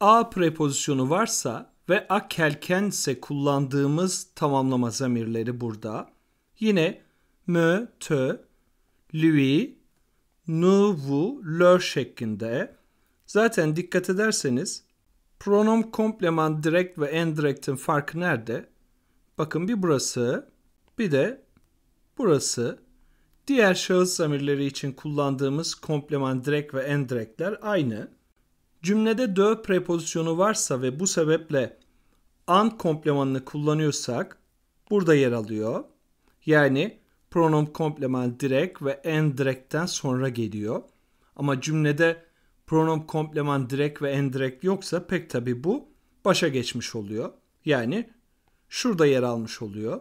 a prepozisyonu varsa ve a kelkense kullandığımız tamamlama zamirleri burada. Yine me, te, lui, nu, vu, leur şeklinde. Zaten dikkat ederseniz pronom komplement direkt ve endirect'in farkı nerede? Bakın bir burası, bir de burası. Diğer şahıs zamirleri için kullandığımız komplement direkt ve endirect'ler aynı. Cümlede dö prepozisyonu varsa ve bu sebeple an komplemanını kullanıyorsak burada yer alıyor. Yani pronom komplement direkt ve en direkten sonra geliyor. Ama cümlede pronom komplement direkt ve en direkt yoksa pek tabi bu başa geçmiş oluyor. Yani şurada yer almış oluyor.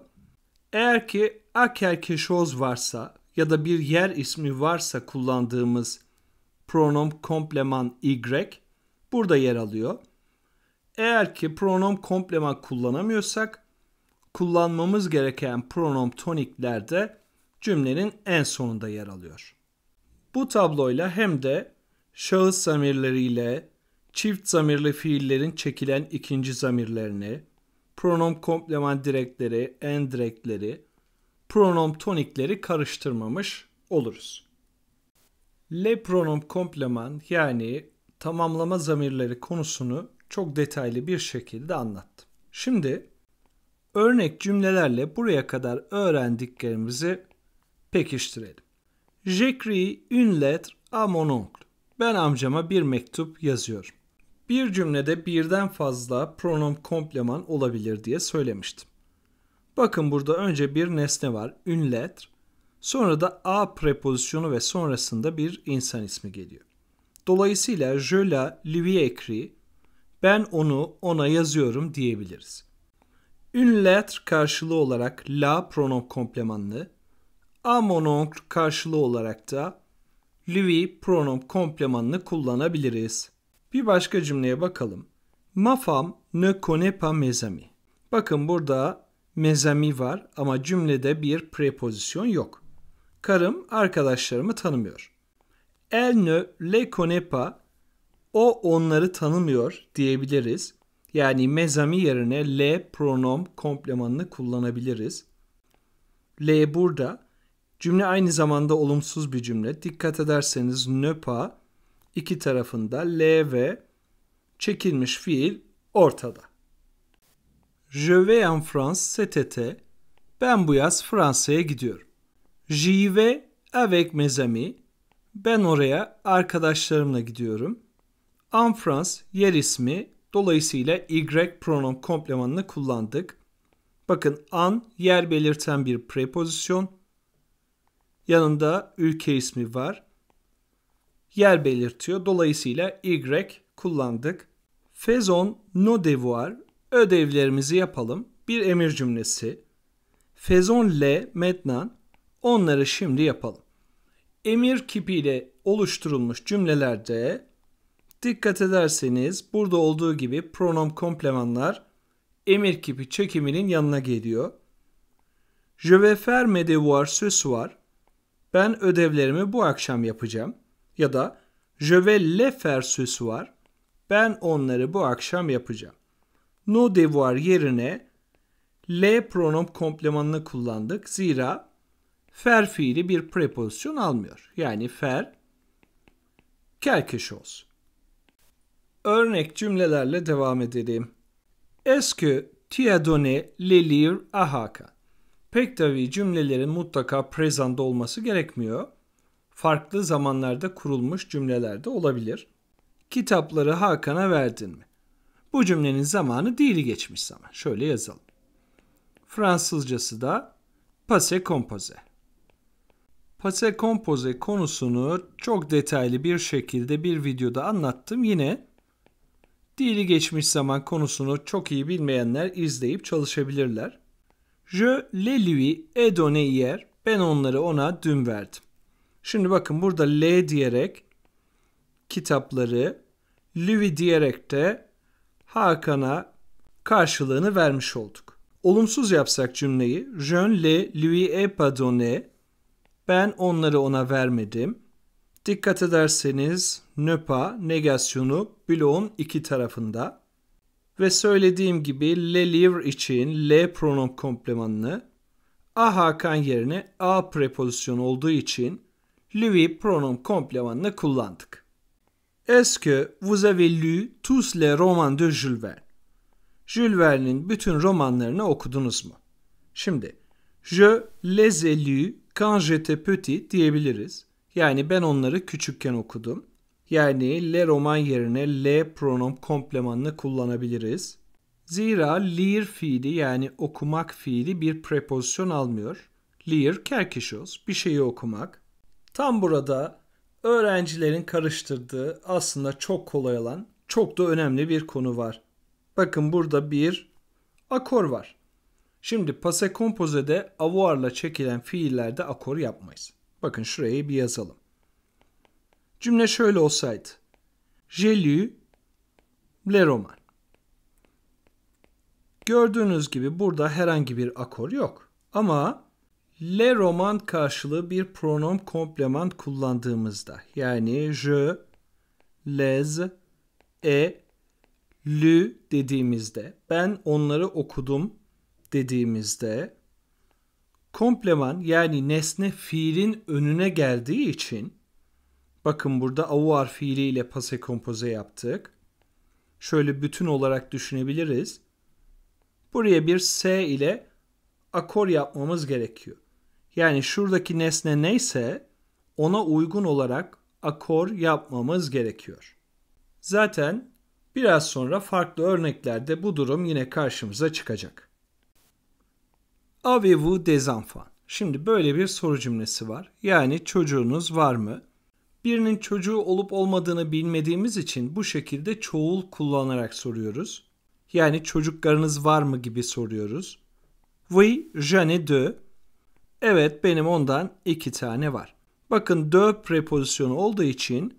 Eğer ki a quelque varsa ya da bir yer ismi varsa kullandığımız pronom komplement y burada yer alıyor. Eğer ki pronom komplement kullanamıyorsak kullanmamız gereken pronom tonikler de cümlenin en sonunda yer alıyor. Bu tabloyla hem de şahıs zamirleriyle çift zamirli fiillerin çekilen ikinci zamirlerini, pronom komplement direktleri, en direktleri, pronom tonikleri karıştırmamış oluruz. Le pronom kompleman yani tamamlama zamirleri konusunu çok detaylı bir şekilde anlattım. Şimdi Örnek cümlelerle buraya kadar öğrendiklerimizi pekiştirelim. J'écris une lettre à mon oncle. Ben amcama bir mektup yazıyorum. Bir cümlede birden fazla pronom kompleman olabilir diye söylemiştim. Bakın burada önce bir nesne var, une lettre. Sonra da a prepozisyonu ve sonrasında bir insan ismi geliyor. Dolayısıyla je la lui écris, ben onu ona yazıyorum diyebiliriz. Une lettre karşılığı olarak la pronom komplemanlı. A mononcle karşılığı olarak da lui pronom komplemanını kullanabiliriz. Bir başka cümleye bakalım. Mafam ne connaît pas mes amis. Bakın burada mes amis var ama cümlede bir prepozisyon yok. Karım arkadaşlarımı tanımıyor. Elle ne les connaît pas. O onları tanımıyor diyebiliriz. Yani mezami yerine le pronom komplemanını kullanabiliriz. Le burada cümle aynı zamanda olumsuz bir cümle. Dikkat ederseniz nöpa iki tarafında le ve çekilmiş fiil ortada. Je vais en France cet été. Ben bu yaz Fransa'ya gidiyorum. J'y vais avec mes amis. Ben oraya arkadaşlarımla gidiyorum. En France yer ismi Dolayısıyla y pronom komplemanını kullandık. Bakın an yer belirten bir prepozisyon. Yanında ülke ismi var. Yer belirtiyor. Dolayısıyla y kullandık. Faisons no devoir ödevlerimizi yapalım. Bir emir cümlesi. Faisons le metnan. onları şimdi yapalım. Emir kipiyle oluşturulmuş cümlelerde Dikkat ederseniz burada olduğu gibi pronom komplemanlar emir kipi çekiminin yanına geliyor. Je vais faire mes devoirs ce soir. Ben ödevlerimi bu akşam yapacağım. Ya da je vais les faire ce soir. Ben onları bu akşam yapacağım. No devoir yerine le pronom komplemanını kullandık. Zira fer fiili bir prepozisyon almıyor. Yani fer quelque chose örnek cümlelerle devam edelim. est tiadone que tu as Pek tabii cümlelerin mutlaka prezanda olması gerekmiyor. Farklı zamanlarda kurulmuş cümleler de olabilir. Kitapları Hakan'a verdin mi? Bu cümlenin zamanı değil geçmiş zaman. Şöyle yazalım. Fransızcası da passé composé. Passé composé konusunu çok detaylı bir şekilde bir videoda anlattım. Yine Dili geçmiş zaman konusunu çok iyi bilmeyenler izleyip çalışabilirler. Je le lui ai donné hier. Ben onları ona dün verdim. Şimdi bakın burada le diyerek kitapları, lui diyerek de Hakan'a karşılığını vermiş olduk. Olumsuz yapsak cümleyi je ne lui ai pas donné. Ben onları ona vermedim. Dikkat ederseniz nöpa negasyonu bloğun iki tarafında. Ve söylediğim gibi le livre için le pronom komplemanını a Hakan yerine a prepozisyon olduğu için lui pronom komplemanını kullandık. Est-ce que vous avez lu tous les romans de Jules Verne? Jules Verne'in bütün romanlarını okudunuz mu? Şimdi, je les ai lus quand j'étais petit diyebiliriz. Yani ben onları küçükken okudum. Yani le roman yerine le pronom komplemanını kullanabiliriz. Zira lear fiili yani okumak fiili bir prepozisyon almıyor. Lear kerkişos bir şeyi okumak. Tam burada öğrencilerin karıştırdığı aslında çok kolay olan çok da önemli bir konu var. Bakın burada bir akor var. Şimdi pase kompozede avoirla çekilen fiillerde akor yapmayız. Bakın şurayı bir yazalım. Cümle şöyle olsaydı. J'ai lu le roman. Gördüğünüz gibi burada herhangi bir akor yok. Ama le roman karşılığı bir pronom komplement kullandığımızda yani je, les, e, lü dediğimizde ben onları okudum dediğimizde Kompleman yani nesne fiilin önüne geldiği için bakın burada avuar fiiliyle passé composé yaptık. Şöyle bütün olarak düşünebiliriz. Buraya bir S ile akor yapmamız gerekiyor. Yani şuradaki nesne neyse ona uygun olarak akor yapmamız gerekiyor. Zaten biraz sonra farklı örneklerde bu durum yine karşımıza çıkacak. Avez-vous des enfants? Şimdi böyle bir soru cümlesi var. Yani çocuğunuz var mı? Birinin çocuğu olup olmadığını bilmediğimiz için bu şekilde çoğul kullanarak soruyoruz. Yani çocuklarınız var mı gibi soruyoruz. Oui, j'en ai deux. Evet benim ondan iki tane var. Bakın de prepozisyonu olduğu için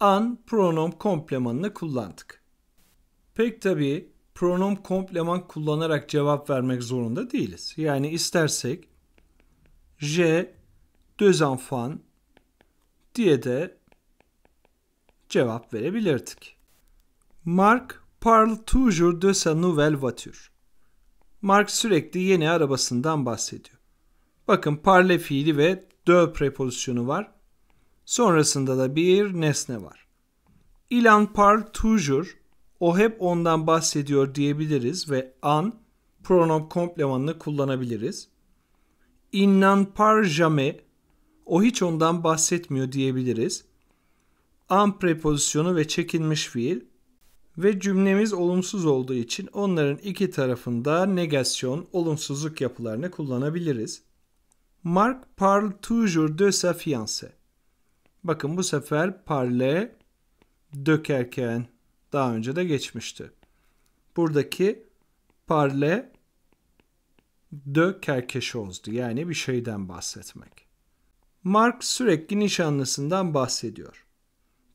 an pronom komplemanını kullandık. Pek tabii pronom kompleman kullanarak cevap vermek zorunda değiliz. Yani istersek je deux enfants diye de cevap verebilirdik. Mark parle toujours de sa nouvelle voiture. Mark sürekli yeni arabasından bahsediyor. Bakın parle fiili ve de prepozisyonu var. Sonrasında da bir nesne var. Ilan parle toujours o hep ondan bahsediyor diyebiliriz ve an pronom komplemanını kullanabiliriz. Il n'en parle jamais, o hiç ondan bahsetmiyor diyebiliriz. An prepozisyonu ve çekilmiş fiil ve cümlemiz olumsuz olduğu için onların iki tarafında negasyon, olumsuzluk yapılarını kullanabiliriz. Mark parle toujours de sa fiancée. Bakın bu sefer parle dökerken daha önce de geçmişti. Buradaki parle de Kerkeşoz'du yani bir şeyden bahsetmek. Mark sürekli nişanlısından bahsediyor.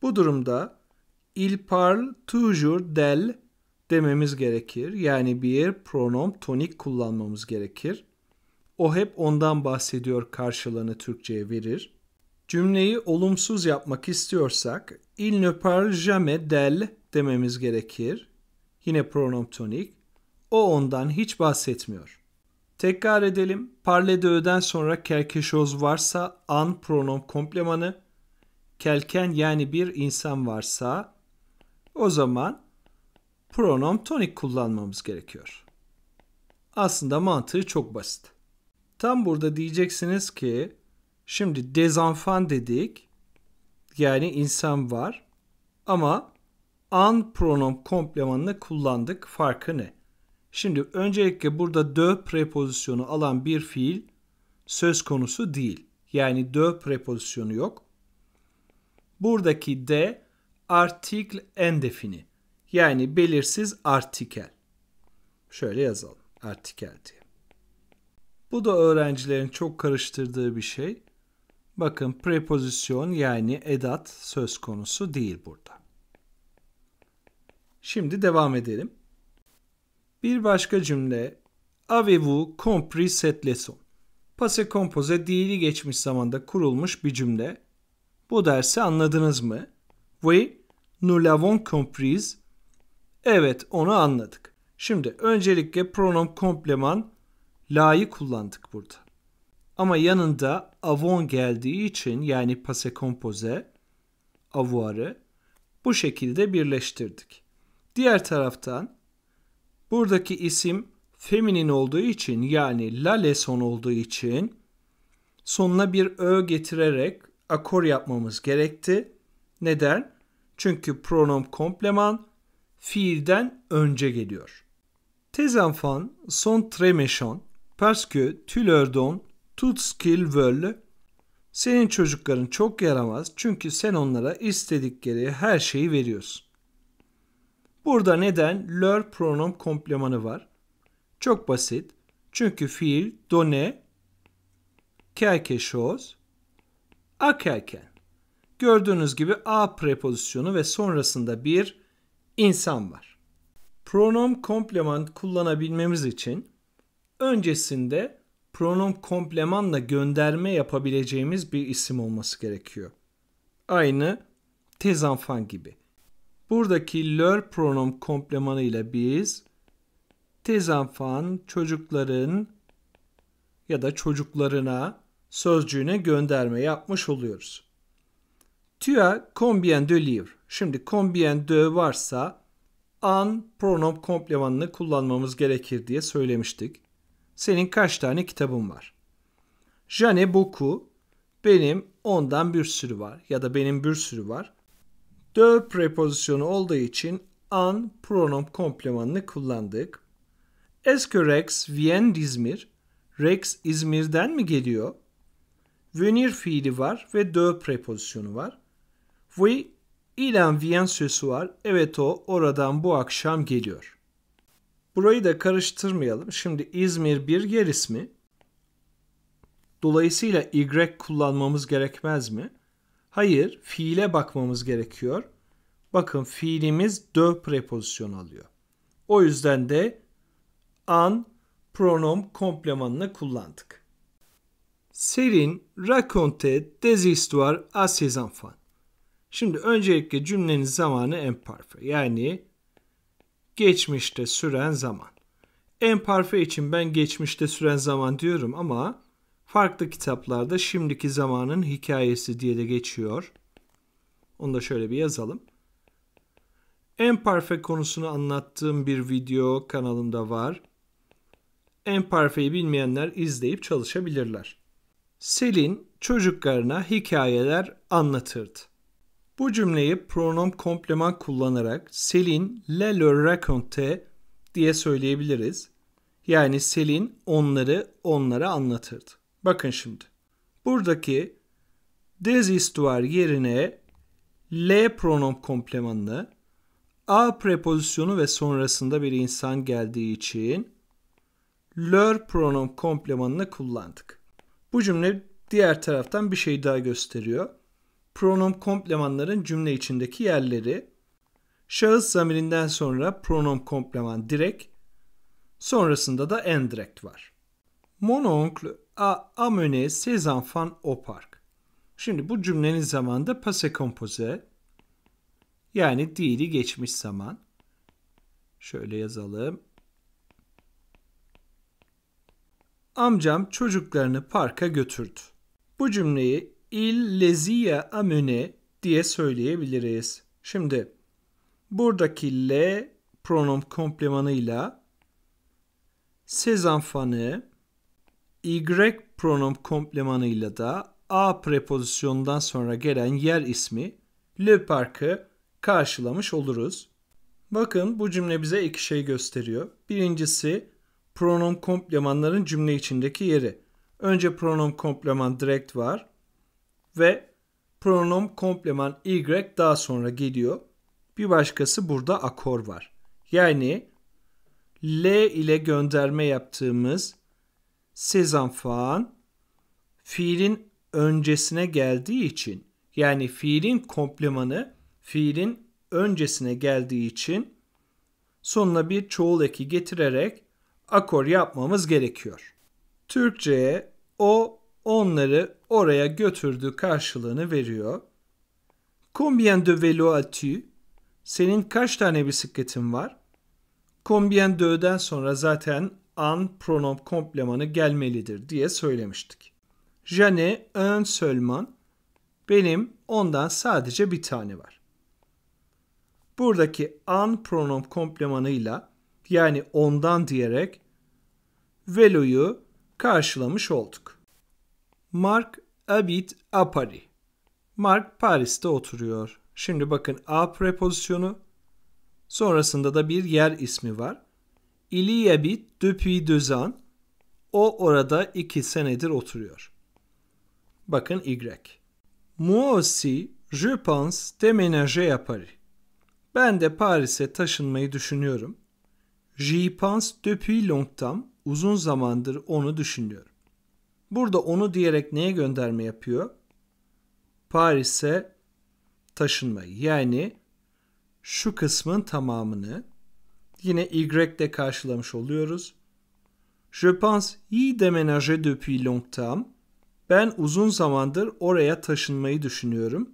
Bu durumda il parle toujours del dememiz gerekir. Yani bir pronom tonik kullanmamız gerekir. O hep ondan bahsediyor karşılığını Türkçe'ye verir. Cümleyi olumsuz yapmak istiyorsak il ne parle jamais del dememiz gerekir. Yine pronom tonik. O ondan hiç bahsetmiyor. Tekrar edelim. Parle de öden sonra kelkeşoz varsa an pronom komplemanı. Kelken yani bir insan varsa o zaman pronom tonik kullanmamız gerekiyor. Aslında mantığı çok basit. Tam burada diyeceksiniz ki şimdi dezanfan dedik. Yani insan var. Ama an pronom komplemanını kullandık. Farkı ne? Şimdi öncelikle burada de prepozisyonu alan bir fiil söz konusu değil. Yani de prepozisyonu yok. Buradaki de artikel endefini. Yani belirsiz artikel. Şöyle yazalım. Artikel diye. Bu da öğrencilerin çok karıştırdığı bir şey. Bakın prepozisyon yani edat söz konusu değil burada. Şimdi devam edelim. Bir başka cümle Avez-vous compris cette leçon? Passé composé değili geçmiş zamanda kurulmuş bir cümle. Bu dersi anladınız mı? Oui, nous l'avons comprise. Evet, onu anladık. Şimdi öncelikle pronom kompleman la'yı kullandık burada. Ama yanında avon geldiği için yani passé composé avuarı bu şekilde birleştirdik. Diğer taraftan buradaki isim feminin olduğu için yani la olduğu için sonuna bir ö getirerek akor yapmamız gerekti. Neden? Çünkü pronom kompleman fiilden önce geliyor. Tes enfants sont très méchants parce que tu leur donnes tout ce qu'ils veulent. Senin çocukların çok yaramaz çünkü sen onlara istedikleri her şeyi veriyorsun. Burada neden lör pronom komplemanı var? Çok basit. Çünkü fiil donne quelque chose a quelqu'un. Gördüğünüz gibi a prepozisyonu ve sonrasında bir insan var. Pronom kompleman kullanabilmemiz için öncesinde pronom komplemanla gönderme yapabileceğimiz bir isim olması gerekiyor. Aynı tezanfan gibi. Buradaki leur pronom komplemanı ile biz tezanfan çocukların ya da çocuklarına sözcüğüne gönderme yapmış oluyoruz. Tu as combien de livres? Şimdi combien de varsa an pronom komplemanını kullanmamız gerekir diye söylemiştik. Senin kaç tane kitabın var? Jane beaucoup. Benim ondan bir sürü var ya da benim bir sürü var de prepozisyonu olduğu için an pronom komplemanını kullandık. Eske Rex Vien İzmir, Rex İzmir'den mi geliyor? Venir fiili var ve de prepozisyonu var. Vui ilan Vien sözü var. Evet o oradan bu akşam geliyor. Burayı da karıştırmayalım. Şimdi İzmir bir yer ismi. Dolayısıyla y kullanmamız gerekmez mi? Hayır, fiile bakmamız gerekiyor. Bakın fiilimiz de prepozisyonu alıyor. O yüzden de an pronom komplemanını kullandık. Serin raconte des histoires à ses enfants. Şimdi öncelikle cümlenin zamanı emparfe yani geçmişte süren zaman. Emparfe için ben geçmişte süren zaman diyorum ama farklı kitaplarda şimdiki zamanın hikayesi diye de geçiyor. Onu da şöyle bir yazalım. Emparfek konusunu anlattığım bir video kanalımda var. Emparfeyi bilmeyenler izleyip çalışabilirler. Selin çocuklarına hikayeler anlatırdı. Bu cümleyi pronom kompleman kullanarak Selin le leur raconte diye söyleyebiliriz. Yani Selin onları onlara anlatırdı. Bakın şimdi. Buradaki des histoire yerine L pronom komplemanını A prepozisyonu ve sonrasında bir insan geldiği için leur pronom komplemanını kullandık. Bu cümle diğer taraftan bir şey daha gösteriyor. Pronom komplemanların cümle içindeki yerleri şahıs zamirinden sonra pronom kompleman direkt sonrasında da en direkt var. oncle a amené ses enfants au parc. Şimdi bu cümlenin zamanında passé composé yani dili geçmiş zaman. Şöyle yazalım. Amcam çocuklarını parka götürdü. Bu cümleyi il lezia amene diye söyleyebiliriz. Şimdi buradaki le pronom komplemanıyla ses enfant'ı y pronom komplemanıyla da a prepozisyonundan sonra gelen yer ismi Le Park'ı karşılamış oluruz. Bakın bu cümle bize iki şey gösteriyor. Birincisi pronom komplemanların cümle içindeki yeri. Önce pronom kompleman direkt var ve pronom kompleman y daha sonra geliyor. Bir başkası burada akor var. Yani L ile gönderme yaptığımız ses enfants fiilin öncesine geldiği için yani fiilin komplemanı fiilin öncesine geldiği için sonuna bir çoğul eki getirerek akor yapmamız gerekiyor. Türkçe'ye o onları oraya götürdü karşılığını veriyor. Combien de vélo as-tu? Senin kaç tane bisikletin var? Combien de'den sonra zaten an pronom komplemanı gelmelidir diye söylemiştik. Jane un seulement. Benim ondan sadece bir tane var. Buradaki an pronom komplemanıyla yani ondan diyerek veloyu karşılamış olduk. Mark habite à Paris. Mark Paris'te oturuyor. Şimdi bakın a prepozisyonu sonrasında da bir yer ismi var. Il y habite depuis deux ans. O orada iki senedir oturuyor. Bakın Y. Moi aussi je pense déménager à Paris. Ben de Paris'e taşınmayı düşünüyorum. J'y pense depuis longtemps. Uzun zamandır onu düşünüyorum. Burada onu diyerek neye gönderme yapıyor? Paris'e taşınmayı yani şu kısmın tamamını yine y de karşılamış oluyoruz. Je pense y déménager depuis longtemps. Ben uzun zamandır oraya taşınmayı düşünüyorum.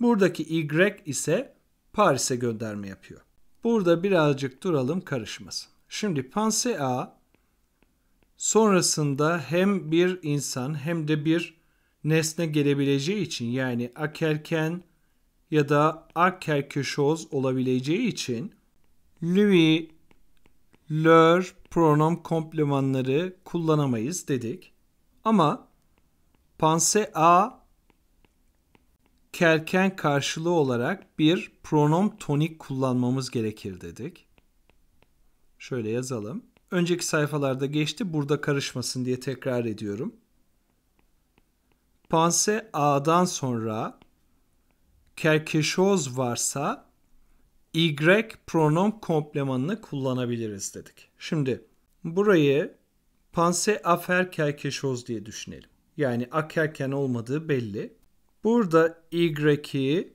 Buradaki y ise Paris'e gönderme yapıyor. Burada birazcık duralım karışmasın. Şimdi pense a sonrasında hem bir insan hem de bir nesne gelebileceği için yani akerken ya da akerkeşoz olabileceği için lui, leur pronom komplemanları kullanamayız dedik. Ama panse a kerken karşılığı olarak bir pronom tonik kullanmamız gerekir dedik. Şöyle yazalım. Önceki sayfalarda geçti. Burada karışmasın diye tekrar ediyorum. Panse A'dan sonra kerkeşoz varsa y pronom komplemanını kullanabiliriz dedik. Şimdi burayı panse afer quelque diye düşünelim. Yani akerken olmadığı belli. Burada y'yi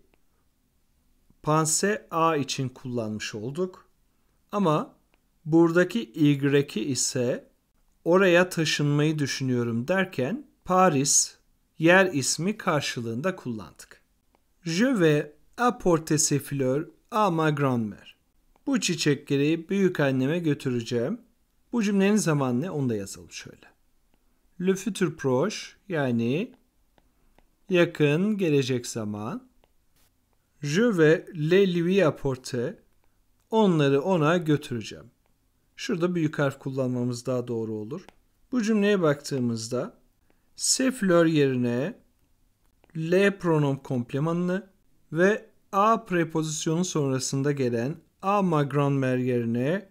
panse a için kullanmış olduk. Ama buradaki y'yi ise oraya taşınmayı düşünüyorum derken Paris yer ismi karşılığında kullandık. Je vais apporter ses fleurs ama grandmer. Bu çiçekleri büyük anneme götüreceğim. Bu cümlenin zamanı ne? Onu da yazalım şöyle. Le futur proche yani yakın gelecek zaman. Je ve le lui apporter onları ona götüreceğim. Şurada büyük harf kullanmamız daha doğru olur. Bu cümleye baktığımızda se fleur yerine le pronom komplemanını ve a prepozisyonu sonrasında gelen ama grammer yerine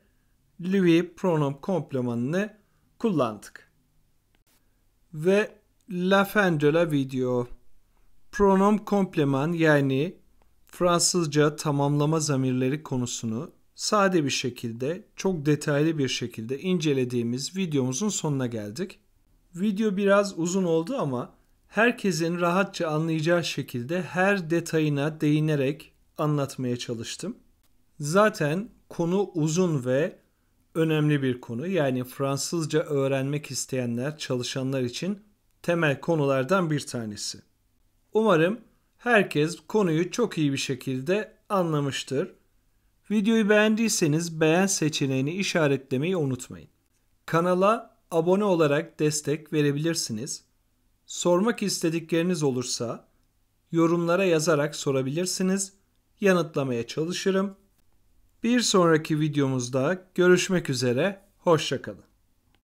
Louis pronom komplemanını kullandık. Ve la fin de la video. Pronom kompleman yani Fransızca tamamlama zamirleri konusunu sade bir şekilde, çok detaylı bir şekilde incelediğimiz videomuzun sonuna geldik. Video biraz uzun oldu ama herkesin rahatça anlayacağı şekilde her detayına değinerek anlatmaya çalıştım. Zaten konu uzun ve önemli bir konu. Yani Fransızca öğrenmek isteyenler, çalışanlar için temel konulardan bir tanesi. Umarım herkes konuyu çok iyi bir şekilde anlamıştır. Videoyu beğendiyseniz beğen seçeneğini işaretlemeyi unutmayın. Kanala abone olarak destek verebilirsiniz. Sormak istedikleriniz olursa yorumlara yazarak sorabilirsiniz. Yanıtlamaya çalışırım. Bir sonraki videomuzda görüşmek üzere. Hoşçakalın.